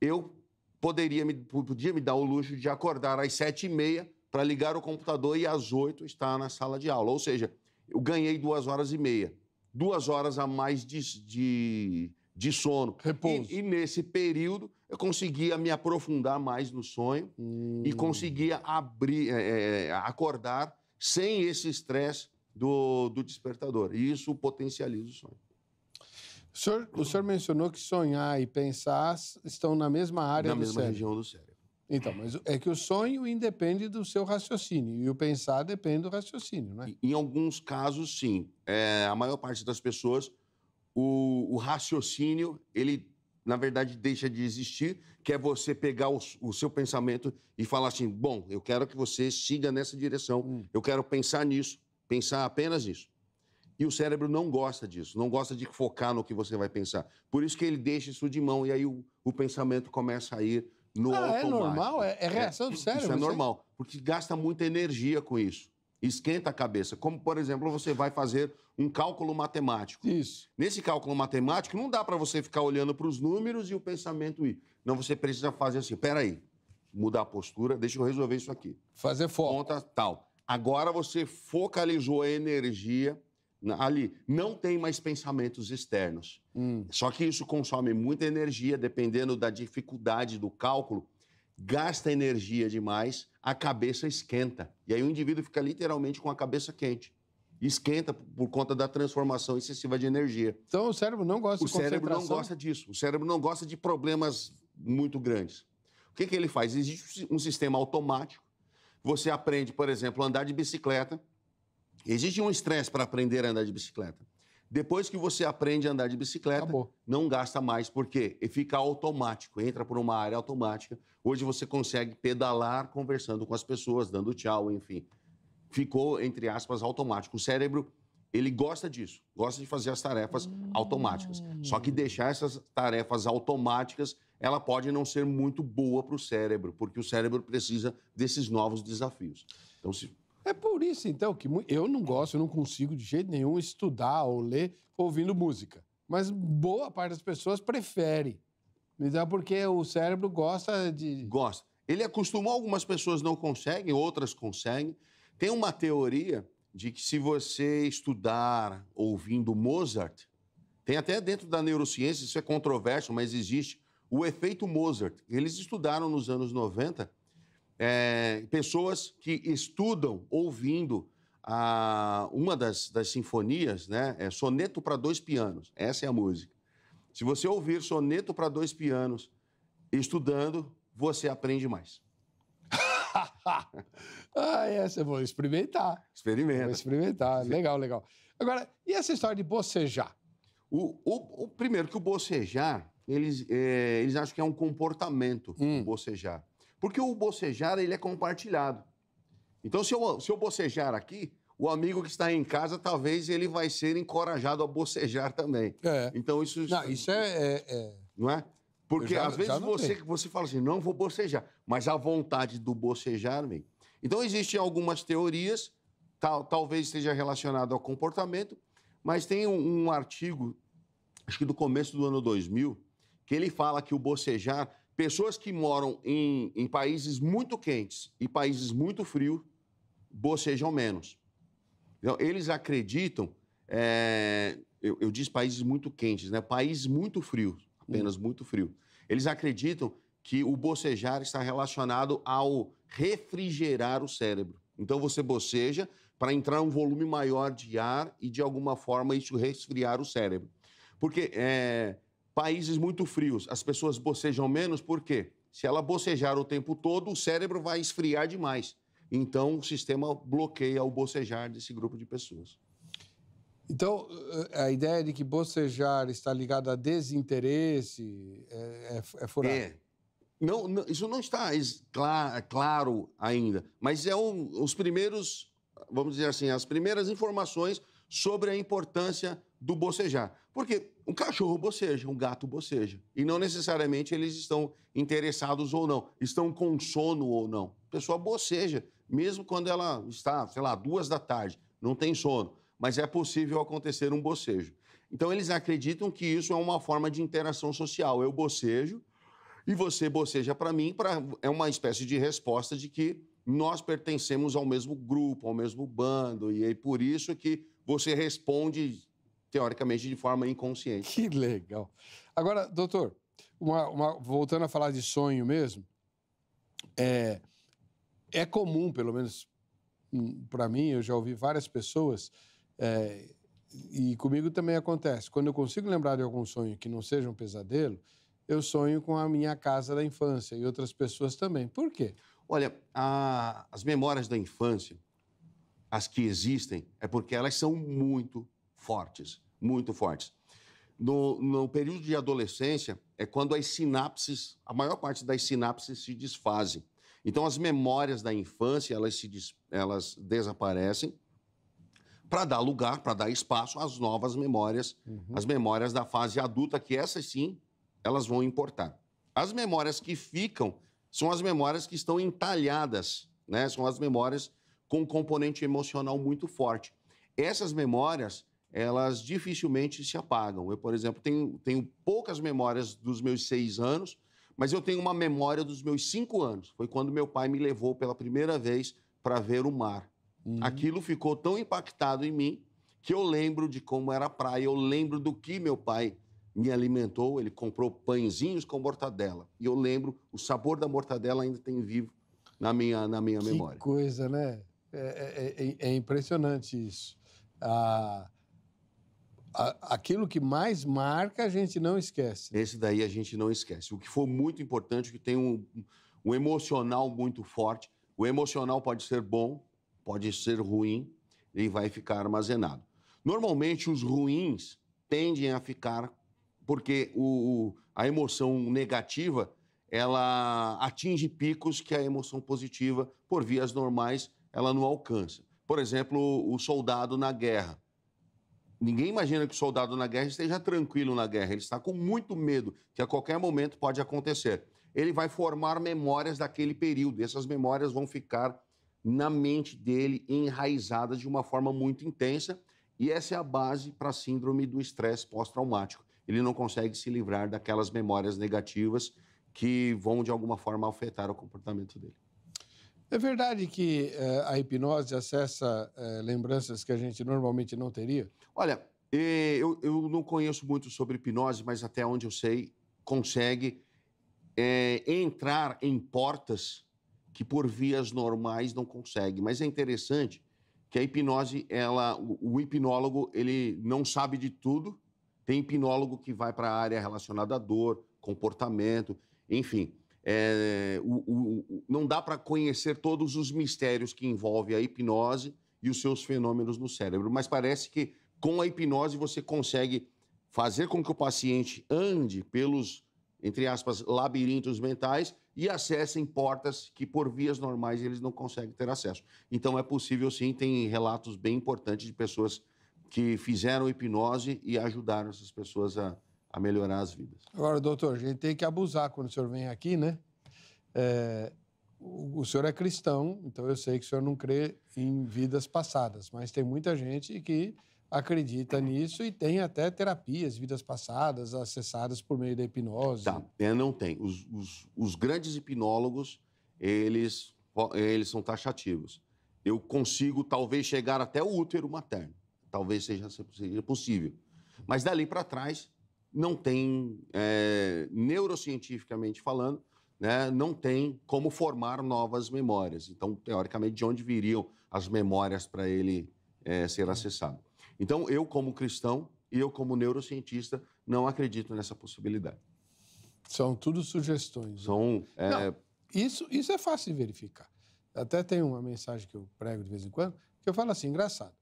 eu poderia me, podia me dar o luxo de acordar às sete e meia para ligar o computador e às oito estar na sala de aula. Ou seja, eu ganhei duas horas e meia. Duas horas a mais de, de, de sono. Repouso. E, e, nesse período eu conseguia me aprofundar mais no sonho hum. e conseguia abrir, é, é, é, acordar sem esse estresse do, do despertador. E isso potencializa o sonho. O senhor, o senhor mencionou que sonhar e pensar estão na mesma área na do mesma cérebro. região do cérebro. Então, mas é que o sonho independe do seu raciocínio e o pensar depende do raciocínio, não é? Em alguns casos, sim. É, a maior parte das pessoas, o, o, raciocínio, ele, na verdade, deixa de existir, que é você pegar o, o, seu pensamento e falar assim, bom, eu quero que você siga nessa direção, hum. eu quero pensar nisso, pensar apenas nisso. E o cérebro não gosta disso, não gosta de focar no que você vai pensar. Por isso que ele deixa isso de mão e aí o, o pensamento começa a ir no ah, é automático. É normal, é, é reação é, do cérebro. Isso é assim? normal, porque gasta muita energia com isso. Esquenta a cabeça. Como, por exemplo, você vai fazer um cálculo matemático. Isso. Nesse cálculo matemático, não dá para você ficar olhando para os números e o pensamento ir. Não, você precisa fazer assim: peraí, mudar a postura, deixa eu resolver isso aqui. Fazer foco. Conta tal. Agora você focalizou a energia ali não tem mais pensamentos externos. Hum. Só que isso consome muita energia, dependendo da dificuldade do cálculo, gasta energia demais, a cabeça esquenta. E aí o indivíduo fica literalmente com a cabeça quente. Esquenta por conta da transformação excessiva de energia. Então o cérebro não gosta o de O cérebro não gosta disso. O cérebro não gosta de problemas muito grandes. O que, que ele faz? Existe um sistema automático. Você aprende, por exemplo, a andar de bicicleta Existe um estresse para aprender a andar de bicicleta. Depois que você aprende a andar de bicicleta, Acabou. não gasta mais, porque fica automático, entra por uma área automática. Hoje você consegue pedalar conversando com as pessoas, dando tchau, enfim. Ficou, entre aspas, automático. O cérebro, ele gosta disso, gosta de fazer as tarefas hum. automáticas. Só que deixar essas tarefas automáticas, ela pode não ser muito boa para o cérebro, porque o cérebro precisa desses novos desafios. Então, se é por isso, então, que eu não gosto, eu não consigo de jeito nenhum estudar ou ler ouvindo música. Mas boa parte das pessoas prefere. Então, porque o cérebro gosta de. Gosta. Ele acostumou, algumas pessoas não conseguem, outras conseguem. Tem uma teoria de que se você estudar ouvindo Mozart, tem até dentro da neurociência, isso é controverso, mas existe o efeito Mozart. Eles estudaram nos anos 90 é, pessoas que estudam ouvindo a, uma das, das sinfonias, né? É Soneto para dois pianos. Essa é a música. Se você ouvir Soneto para dois pianos estudando, você aprende mais. ah, essa eu vou experimentar. Experimenta. Vou experimentar. Legal, legal. Agora, e essa história de bocejar? O, o, o primeiro que o bocejar, eles, é, eles acham que é um comportamento, hum. bocejar. Porque o bocejar, ele é compartilhado. Então, se eu, se eu bocejar aqui, o amigo que está em casa, talvez ele vai ser encorajado a bocejar também. É. Então, isso... Não, isso é... é... é. Não é? Porque já, às vezes você, você fala assim, não vou bocejar, mas a vontade do bocejar vem. Então existem algumas teorias, tal, talvez esteja relacionado ao comportamento, mas tem um, um, artigo, acho que do começo do ano 2000, que ele fala que o bocejar Pessoas que moram em, em países muito quentes e países muito frios bocejam menos. Então, eles acreditam, é, eu, eu, disse países muito quentes, né? Países muito frios, apenas hum. muito frio. Eles acreditam que o bocejar está relacionado ao refrigerar o cérebro. Então, você boceja para entrar um volume maior de ar e, de alguma forma, isso resfriar o cérebro. Porque é, Países muito frios, as pessoas bocejam menos, por quê? Se ela bocejar o tempo todo, o cérebro vai esfriar demais. Então, o sistema bloqueia o bocejar desse grupo de pessoas. Então, eh, a ideia de que bocejar está ligado a desinteresse eh, é, é, é É. Não, não, isso não está é claro ainda, mas é um, os primeiros, vamos dizer assim, as primeiras informações sobre a importância do bocejar. Porque um cachorro boceja, um gato boceja. E não necessariamente eles estão interessados ou não, estão com sono ou não. A pessoa boceja, mesmo quando ela está, sei lá, duas da tarde, não tem sono. Mas é possível acontecer um bocejo. Então, eles acreditam que isso é uma forma de interação social. Eu bocejo e você boceja para mim, pra... é uma espécie de resposta de que nós pertencemos ao mesmo grupo, ao mesmo bando, e é por isso que você responde teoricamente, de forma inconsciente. Que legal. Agora, doutor, uma, uma, voltando a falar de sonho mesmo, é, é comum, pelo menos hum, para mim, eu já ouvi várias pessoas, é, e comigo também acontece, quando eu consigo lembrar de algum sonho que não seja um pesadelo, eu sonho com a minha casa da infância e outras pessoas também. Por quê? Olha, a, as memórias da infância, as que existem, é porque elas são muito fortes muito fortes. No, no período de adolescência é quando as sinapses, a maior parte das sinapses se desfazem. Então as memórias da infância elas se elas desaparecem para dar lugar, para dar espaço às novas memórias, uhum. as memórias da fase adulta que essas sim elas vão importar. As memórias que ficam são as memórias que estão entalhadas, né? São as memórias com um componente emocional muito forte. Essas memórias elas dificilmente se apagam. Eu, por exemplo, tenho, tenho poucas memórias dos meus seis anos, mas eu tenho uma memória dos meus cinco anos. Foi quando meu pai me levou pela primeira vez para ver o mar. Uhum. Aquilo ficou tão impactado em mim que eu lembro de como era a praia, eu lembro do que meu pai me alimentou. Ele comprou pãezinhos com mortadela. E eu lembro, o sabor da mortadela ainda tem vivo na minha, na minha que memória. Que coisa, né? É, é, é, é, impressionante isso. Ah, aquilo que mais marca a gente não esquece. Esse daí a gente não esquece. O que for muito importante, que tem um, um emocional muito forte. O emocional pode ser bom, pode ser ruim, e vai ficar armazenado. Normalmente os ruins tendem a ficar porque o, a emoção negativa ela atinge picos que a emoção positiva, por vias normais, ela não alcança. Por exemplo, o soldado na guerra. Ninguém imagina que o soldado na guerra esteja tranquilo na guerra. Ele está com muito medo que a qualquer momento pode acontecer. Ele vai formar memórias daquele período. E essas memórias vão ficar na mente dele, enraizadas de uma forma muito intensa. E essa é a base para a síndrome do estresse pós-traumático. Ele não consegue se livrar daquelas memórias negativas que vão, de alguma forma, afetar o comportamento dele. É verdade que eh, a hipnose acessa eh, lembranças que a gente normalmente não teria? Olha, eh, eu, eu não conheço muito sobre hipnose, mas até onde eu sei, consegue é, entrar em portas que por vias normais não consegue. Mas é interessante que a hipnose, ela, o, o hipnólogo, ele não sabe de tudo. Tem hipnólogo que vai para a área relacionada à dor, comportamento, enfim é, o, o, não dá para conhecer todos os mistérios que envolve a hipnose e os seus fenômenos no cérebro, mas parece que com a hipnose você consegue fazer com que o paciente ande pelos, entre aspas, labirintos mentais e acessem portas que por vias normais eles não conseguem ter acesso. Então é possível sim, tem relatos bem importantes de pessoas que fizeram hipnose e ajudaram essas pessoas a, a melhorar as vidas. Agora, doutor, a gente tem que abusar quando o senhor vem aqui, né? É, o, o senhor é cristão, então eu sei que o senhor não crê em vidas passadas, mas tem muita gente que acredita nisso e tem até terapias, vidas passadas, acessadas por meio da hipnose. Tá, é, não tem. Os, os, os, grandes hipnólogos, eles, eles são taxativos. Eu consigo talvez chegar até o útero materno. Talvez seja, seja possível. Mas dali para trás, não tem, é, neurocientificamente falando, né, não tem como formar novas memórias. Então, teoricamente, de onde viriam as memórias para ele é, ser acessado? Então, eu, como cristão e eu, como neurocientista, não acredito nessa possibilidade. São tudo sugestões. Né? São. É... Não, isso, isso é fácil de verificar. Até tem uma mensagem que eu prego de vez em quando, que eu falo assim: engraçado.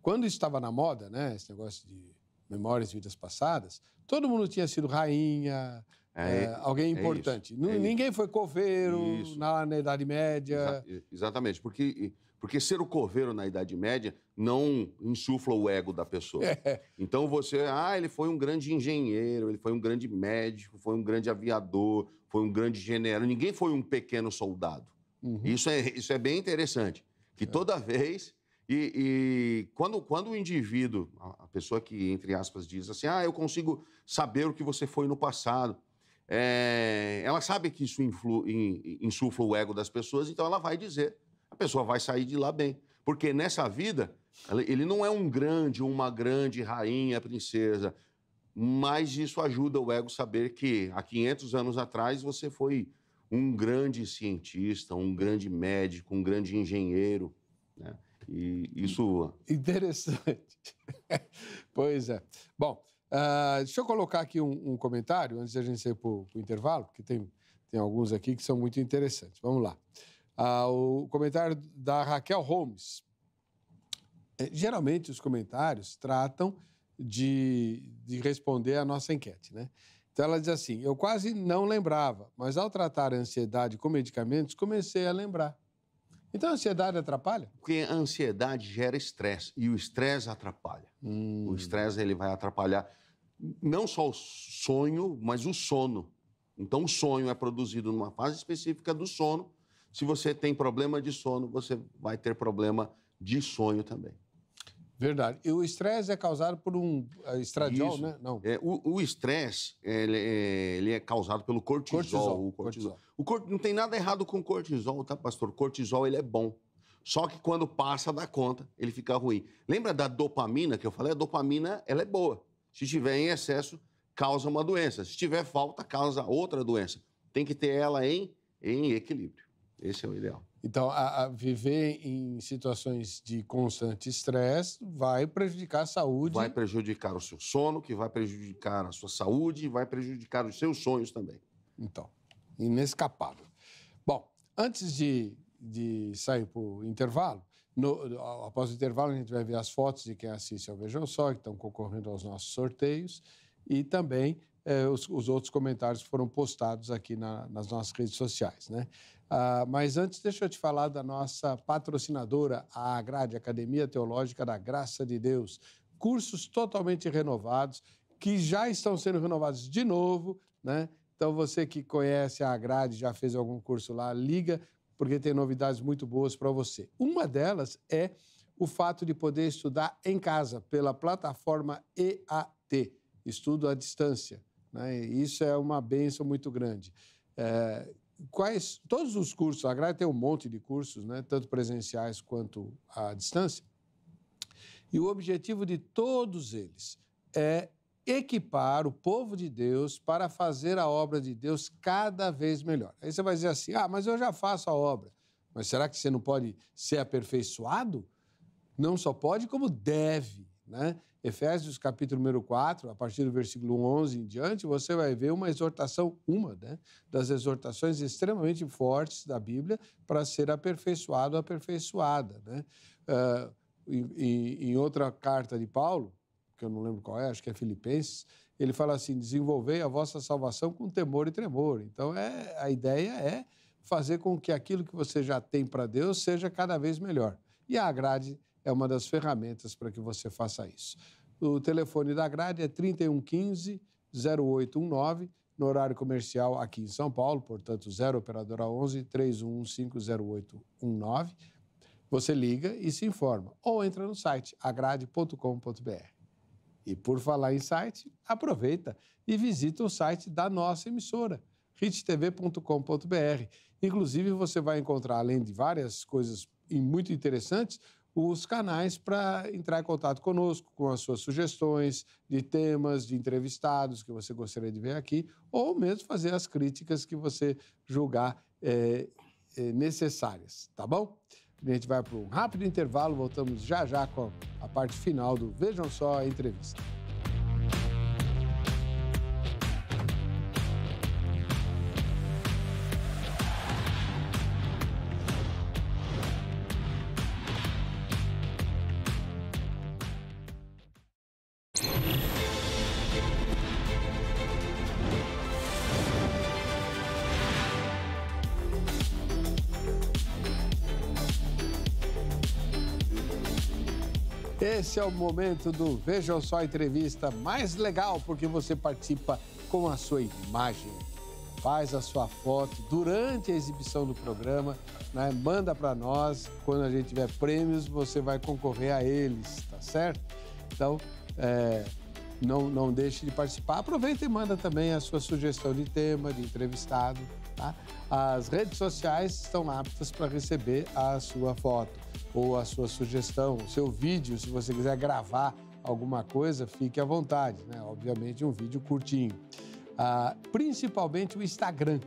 Quando estava na moda, né, esse negócio de Memórias de Vidas Passadas, todo mundo tinha sido rainha, é, é, alguém é importante. Isso, é Ninguém isso. foi coveiro isso. na, na Idade Média. Exa exatamente, porque porque ser o coveiro na Idade Média não insufla o ego da pessoa. É. Então você, ah, ele foi um grande engenheiro, ele foi um grande médico, foi um grande aviador, foi um grande general. Ninguém foi um pequeno soldado. Uhum. Isso, é, isso é bem interessante. Que é. toda é. vez e, e, quando, quando o indivíduo, a pessoa que, entre aspas, diz assim, ah, eu consigo saber o que você foi no passado, é, ela sabe que isso influ, in, insufla o ego das pessoas, então ela vai dizer. A pessoa vai sair de lá bem. Porque nessa vida, ele não é um grande, uma grande rainha, princesa, mas isso ajuda o ego a saber que há 500 anos atrás você foi um grande cientista, um grande médico, um grande engenheiro, né? E isso. Interessante. pois é. Bom, uh, deixa eu colocar aqui um, um comentário antes da gente ir para o intervalo, porque tem, tem alguns aqui que são muito interessantes. Vamos lá. Uh, o comentário da Raquel Holmes. É, geralmente os comentários tratam de, de responder à nossa enquete, né? Então ela diz assim: Eu quase não lembrava, mas ao tratar a ansiedade com medicamentos, comecei a lembrar. Então a ansiedade atrapalha? Porque a ansiedade gera estresse e o estresse atrapalha. Hum. O estresse ele vai atrapalhar não só o sonho, mas o sono. Então o sonho é produzido numa fase específica do sono. Se você tem problema de sono, você vai ter problema de sonho também. Verdade. E o estresse é causado por um eh, estradiol, Isso. né? Não. É, o estresse, ele, é, ele, é causado pelo cortisol. cortisol. O cortisol. cortisol. O cort... Não tem nada errado com cortisol, tá, pastor? cortisol, ele é bom. Só que quando passa da conta, ele fica ruim. Lembra da dopamina que eu falei? A dopamina, ela é boa. Se tiver em excesso, causa uma doença. Se tiver falta, causa outra doença. Tem que ter ela em, em equilíbrio. Esse é o ideal. Então, a, a viver em situações de constante estresse vai prejudicar a saúde. Vai prejudicar o seu sono, que vai prejudicar a sua saúde, vai prejudicar os seus sonhos também. Então, inescapável. Bom, antes de, de sair para o intervalo, no, após o intervalo, a gente vai ver as fotos de quem assiste ao Vejam Só, que estão concorrendo aos nossos sorteios, e também eh, os, os, outros comentários foram postados aqui na, nas nossas redes sociais. Né? Ah, mas antes, deixa eu te falar da nossa patrocinadora, a Agrade, Academia Teológica da Graça de Deus. Cursos totalmente renovados, que já estão sendo renovados de novo, né? Então, você que conhece a Agrade, já fez algum curso lá, liga, porque tem novidades muito boas para você. Uma delas é o fato de poder estudar em casa, pela plataforma EAT, Estudo à Distância. Né? Isso é uma benção muito grande. É, quais todos os cursos, a Grade tem um monte de cursos, né, tanto presenciais quanto à distância, e o objetivo de todos eles é equipar o povo de Deus para fazer a obra de Deus cada vez melhor. Aí você vai dizer assim: ah, mas eu já faço a obra. Mas será que você não pode ser aperfeiçoado? Não só pode, como deve. Né? Efésios, capítulo número 4, a partir do versículo 11 em diante, você vai ver uma exortação, uma né, das exortações extremamente fortes da Bíblia para ser aperfeiçoado, aperfeiçoada. Né? Uh, em, em outra carta de Paulo, que eu não lembro qual é, acho que é Filipenses, ele fala assim: desenvolvei a vossa salvação com temor e tremor. Então, é, a ideia é fazer com que aquilo que você já tem para Deus seja cada vez melhor e agrade é uma das ferramentas para que você faça isso. O telefone da grade é 3115 0819, no horário comercial aqui em São Paulo, portanto 0 operadora 11 31150819. Você liga e se informa ou entra no site agrade.com.br. E por falar em site, aproveita e visita o site da nossa emissora, hittv.com.br. Inclusive você vai encontrar além de várias coisas muito interessantes, os canais para entrar em contato conosco com as suas sugestões de temas, de entrevistados que você gostaria de ver aqui, ou mesmo fazer as críticas que você julgar é, é, necessárias, tá bom? A gente vai para um rápido intervalo, voltamos já já com a parte final do Vejam Só a Entrevista. Esse é o momento do Vejam Só entrevista mais legal, porque você participa com a sua imagem. Faz a sua foto durante a exibição do programa, né? manda para nós. Quando a gente tiver prêmios, você vai concorrer a eles, tá certo? Então, é, não, não deixe de participar. Aproveita e manda também a sua sugestão de tema, de entrevistado. Tá? As redes sociais estão aptas para receber a sua foto ou a sua sugestão, o seu vídeo, se você quiser gravar alguma coisa, fique à vontade, né? Obviamente um vídeo curtinho. Ah, principalmente o Instagram,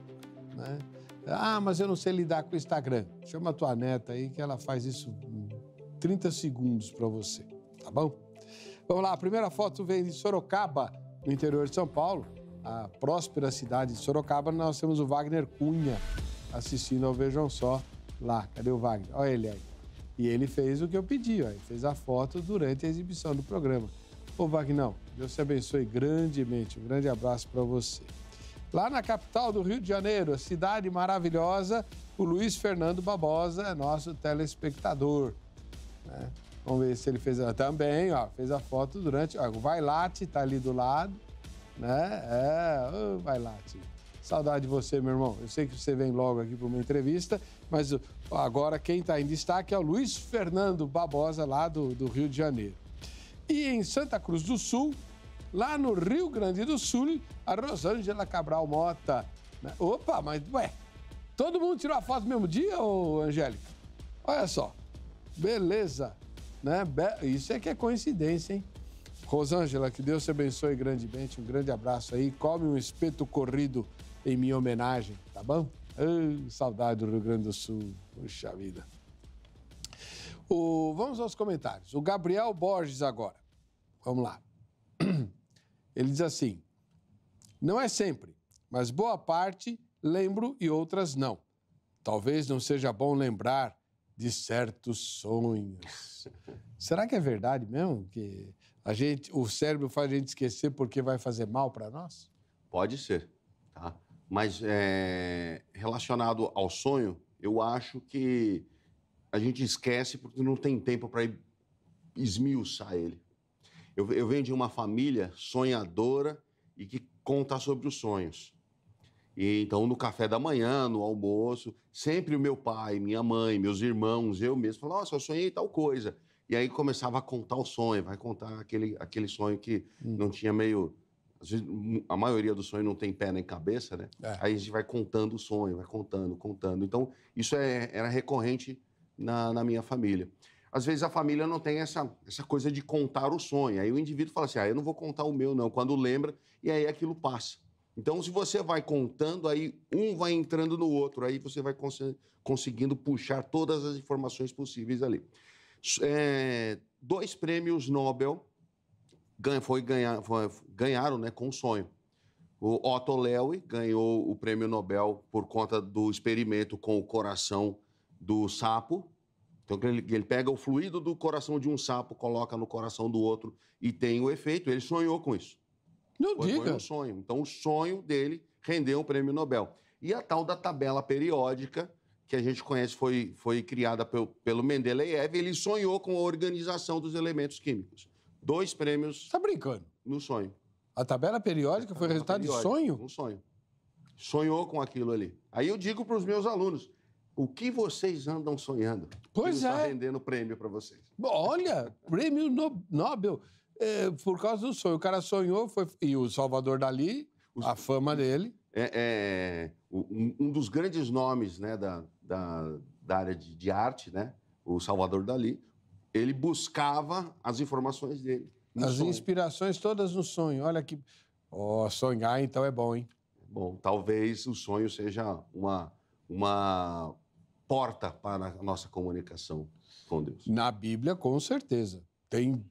né? Ah, mas eu não sei lidar com o Instagram. Chama a tua neta aí que ela faz isso em 30 segundos para você, tá bom? Vamos lá, a primeira foto vem de Sorocaba, no interior de São Paulo a próspera cidade de Sorocaba, nós temos o Wagner Cunha assistindo ao Vejam Só lá. Cadê o Wagner? Olha ele aí. E ele fez o que eu pedi, ó. ele fez a foto durante a exibição do programa. Ô, Wagner Deus te abençoe grandemente. Um grande abraço para você. Lá na capital do Rio de Janeiro, a cidade maravilhosa, o Luiz Fernando Barbosa é nosso telespectador. Né? Vamos ver se ele fez também, ó, fez a foto durante. Ó, vai lá, tá ali do lado né? É, vai lá, tio. Saudade de você, meu irmão. Eu sei que você vem logo aqui para uma entrevista, mas agora quem está em destaque é o Luiz Fernando Barbosa, lá do, do Rio de Janeiro. E em Santa Cruz do Sul, lá no Rio Grande do Sul, a Rosângela Cabral Mota. Né? Opa, mas ué, todo mundo tirou a foto no mesmo dia, ô Angélica? Olha só, beleza, né? Isso é que é coincidência, hein? Rosângela, que Deus te abençoe grandemente. Um grande abraço aí. Come um espeto corrido em minha homenagem, tá bom? Ah, saudade do Rio Grande do Sul. Puxa vida. O, vamos aos comentários. O Gabriel Borges agora. Vamos lá. Ele diz assim: Não é sempre, mas boa parte lembro e outras não. Talvez não seja bom lembrar de certos sonhos. Será que é verdade mesmo? Que a gente, o cérebro faz a gente esquecer porque vai fazer mal para nós? Pode ser, tá? Mas é, relacionado ao sonho, eu acho que a gente esquece porque não tem tempo para esmiuçar ele. Eu, eu venho de uma família sonhadora e que conta sobre os sonhos. E, então, no café da manhã, no almoço, sempre o meu pai, minha mãe, meus irmãos, eu mesmo, falava, nossa, eu sonhei tal coisa. E aí começava a contar o sonho, vai contar aquele, aquele sonho que hum. não tinha meio. Vezes, a maioria do sonho não tem pé nem cabeça, né? É. Aí a gente vai contando o sonho, vai contando, contando. Então, isso é, era recorrente na, na minha família. Às vezes a família não tem essa, essa coisa de contar o sonho. Aí o indivíduo fala assim: ah, eu não vou contar o meu, não. Quando lembra, e aí aquilo passa. Então, se você vai contando, aí um vai entrando no outro, aí você vai cons conseguindo puxar todas as informações possíveis ali. É, dois prêmios Nobel ganha, foi ganhar, foi, ganharam né, com um sonho. O Otto Lewy ganhou o prêmio Nobel por conta do experimento com o coração do sapo. Então, ele, ele pega o fluido do coração de um sapo, coloca no coração do outro e tem o efeito. Ele sonhou com isso. Não foi, diga. Foi um sonho. Então, o sonho dele rendeu um prêmio Nobel. E a tal da tabela periódica, que a gente conhece foi, foi criada pelo, pelo Mendeleev, ele sonhou com a organização dos elementos químicos. Dois prêmios. Está brincando? No sonho. A tabela periódica a tabela foi resultado periódica, de sonho? Um sonho. Sonhou com aquilo ali. Aí eu digo para os meus alunos: o que vocês andam sonhando? Pois é. Está rendendo prêmio para vocês. Olha, prêmio Nobel é, por causa do sonho. O cara sonhou foi, e o Salvador Dali, os... a fama dele é, é um, um, dos grandes nomes né, da, da, da área de, de, arte, né, o Salvador Dali, ele buscava as informações dele. As sonho. inspirações todas no sonho. Olha que. Oh, sonhar então é bom, hein? Bom, talvez o sonho seja uma, uma porta para a nossa comunicação com Deus. Na Bíblia, com certeza. Tem,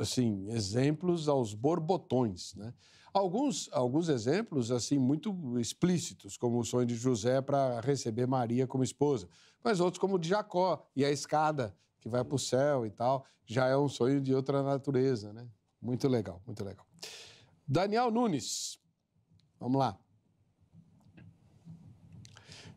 assim, exemplos aos borbotões, né? Alguns, alguns exemplos assim muito explícitos, como o sonho de José para receber Maria como esposa, mas outros como o de Jacó e a escada que vai para o céu e tal, já é um sonho de outra natureza, né? Muito legal, muito legal. Daniel Nunes, vamos lá.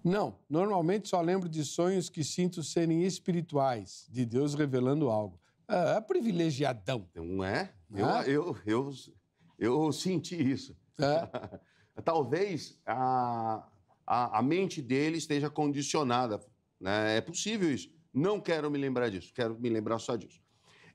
Não, normalmente só lembro de sonhos que sinto serem espirituais, de Deus revelando algo. É, é privilegiadão. Não é? Eu, ah? É? eu, eu, eu senti isso. É. Talvez a, a, a, mente dele esteja condicionada. Né? É possível isso. Não quero me lembrar disso, quero me lembrar só disso.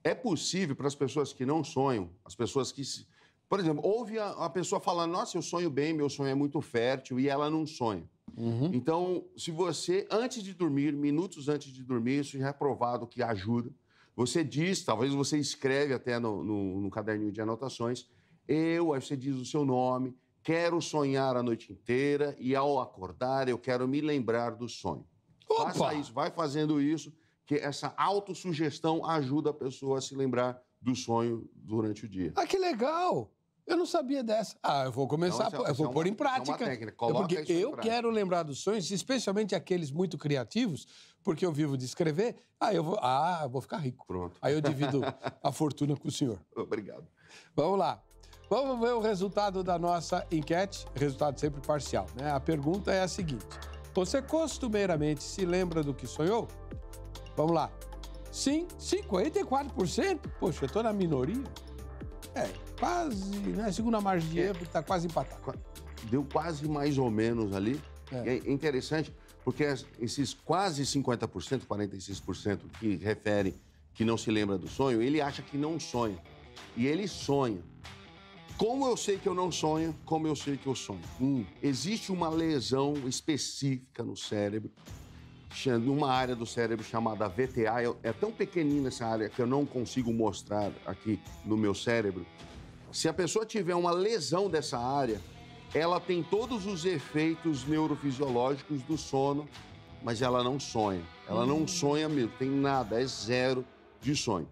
É possível para as pessoas que não sonham, as pessoas que. Se... Por exemplo, ouve a, a, pessoa falar: Nossa, eu sonho bem, meu sonho é muito fértil, e ela não sonha. Uhum. Então, se você, antes de dormir, minutos antes de dormir, isso já é provado que ajuda. Você diz, talvez você escreve até no, no, no caderninho de anotações, eu, aí você diz o seu nome, quero sonhar a noite inteira e ao acordar eu quero me lembrar do sonho. Opa! Faça isso, vai fazendo isso, que essa autossugestão ajuda a pessoa a se lembrar do sonho durante o dia. Ah, que legal! Eu não sabia dessa. Ah, eu vou então, começar, então, é, eu vou é, é uma, pôr em prática. É uma técnica. Coloca porque isso eu prática. quero lembrar dos sonhos, especialmente aqueles muito criativos, porque eu vivo de escrever. Ah, eu vou, ah, eu vou ficar rico. Pronto. Aí eu divido a fortuna com o senhor. Obrigado. Vamos lá. Vamos ver o resultado da nossa enquete, resultado sempre parcial, né? A pergunta é a seguinte: Você costumeiramente se lembra do que sonhou? Vamos lá. Sim, 54%. Poxa, eu estou na minoria. É, quase, né? Segunda margem de é. erro, está quase empatado. Deu quase mais ou menos ali. É, é interessante, porque esses quase 50%, 46% que refere que não se lembra do sonho, ele acha que não sonha. E ele sonha. Como eu sei que eu não sonho, como eu sei que eu sonho? Um, existe uma lesão específica no cérebro, numa área do cérebro chamada VTA. Eu, é tão pequenina essa área que eu não consigo mostrar aqui no meu cérebro. Se a pessoa tiver uma lesão dessa área, ela tem todos os efeitos neurofisiológicos do sono, mas ela não sonha. Ela não hum. sonha mesmo, tem nada, é zero de sonho.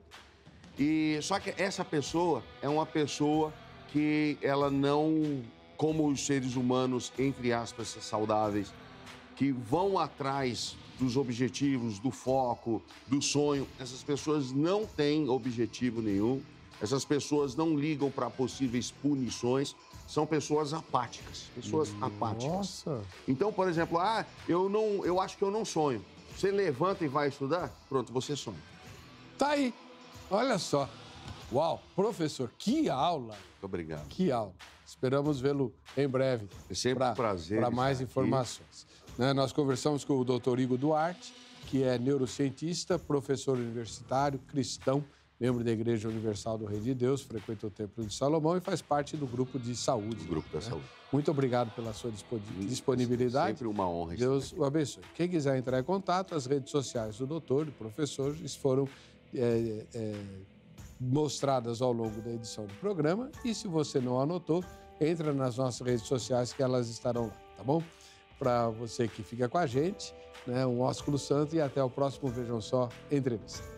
E só que essa pessoa é uma pessoa porque ela não, como os seres humanos, entre aspas, saudáveis, que vão atrás dos objetivos, do foco, do sonho, essas pessoas não têm objetivo nenhum, essas pessoas não ligam para possíveis punições, são pessoas apáticas, pessoas Nossa. apáticas. Então, por exemplo, ah, eu não, eu acho que eu não sonho. Você levanta e vai estudar, pronto, você sonha. Tá aí. Olha só. Uau, professor, que aula! Muito obrigado. Que aula. Esperamos vê-lo em breve. É sempre pra, um prazer. Para mais informações. Né, nós conversamos com o doutor Igor Duarte, que é neurocientista, professor universitário, cristão, membro da Igreja Universal do Rei de Deus, frequenta o Templo de Salomão e faz parte do grupo de saúde. Do grupo né? da saúde. Muito obrigado pela sua disponibilidade. Sempre uma honra. Deus o abençoe. Quem quiser entrar em contato, as redes sociais do doutor, do professor, foram é, é, mostradas ao longo da edição do programa. E se você não anotou, entra nas nossas redes sociais que elas estarão lá, tá bom? Para você que fica com a gente, né, um ósculo santo e até o próximo Vejam Só Entrevista.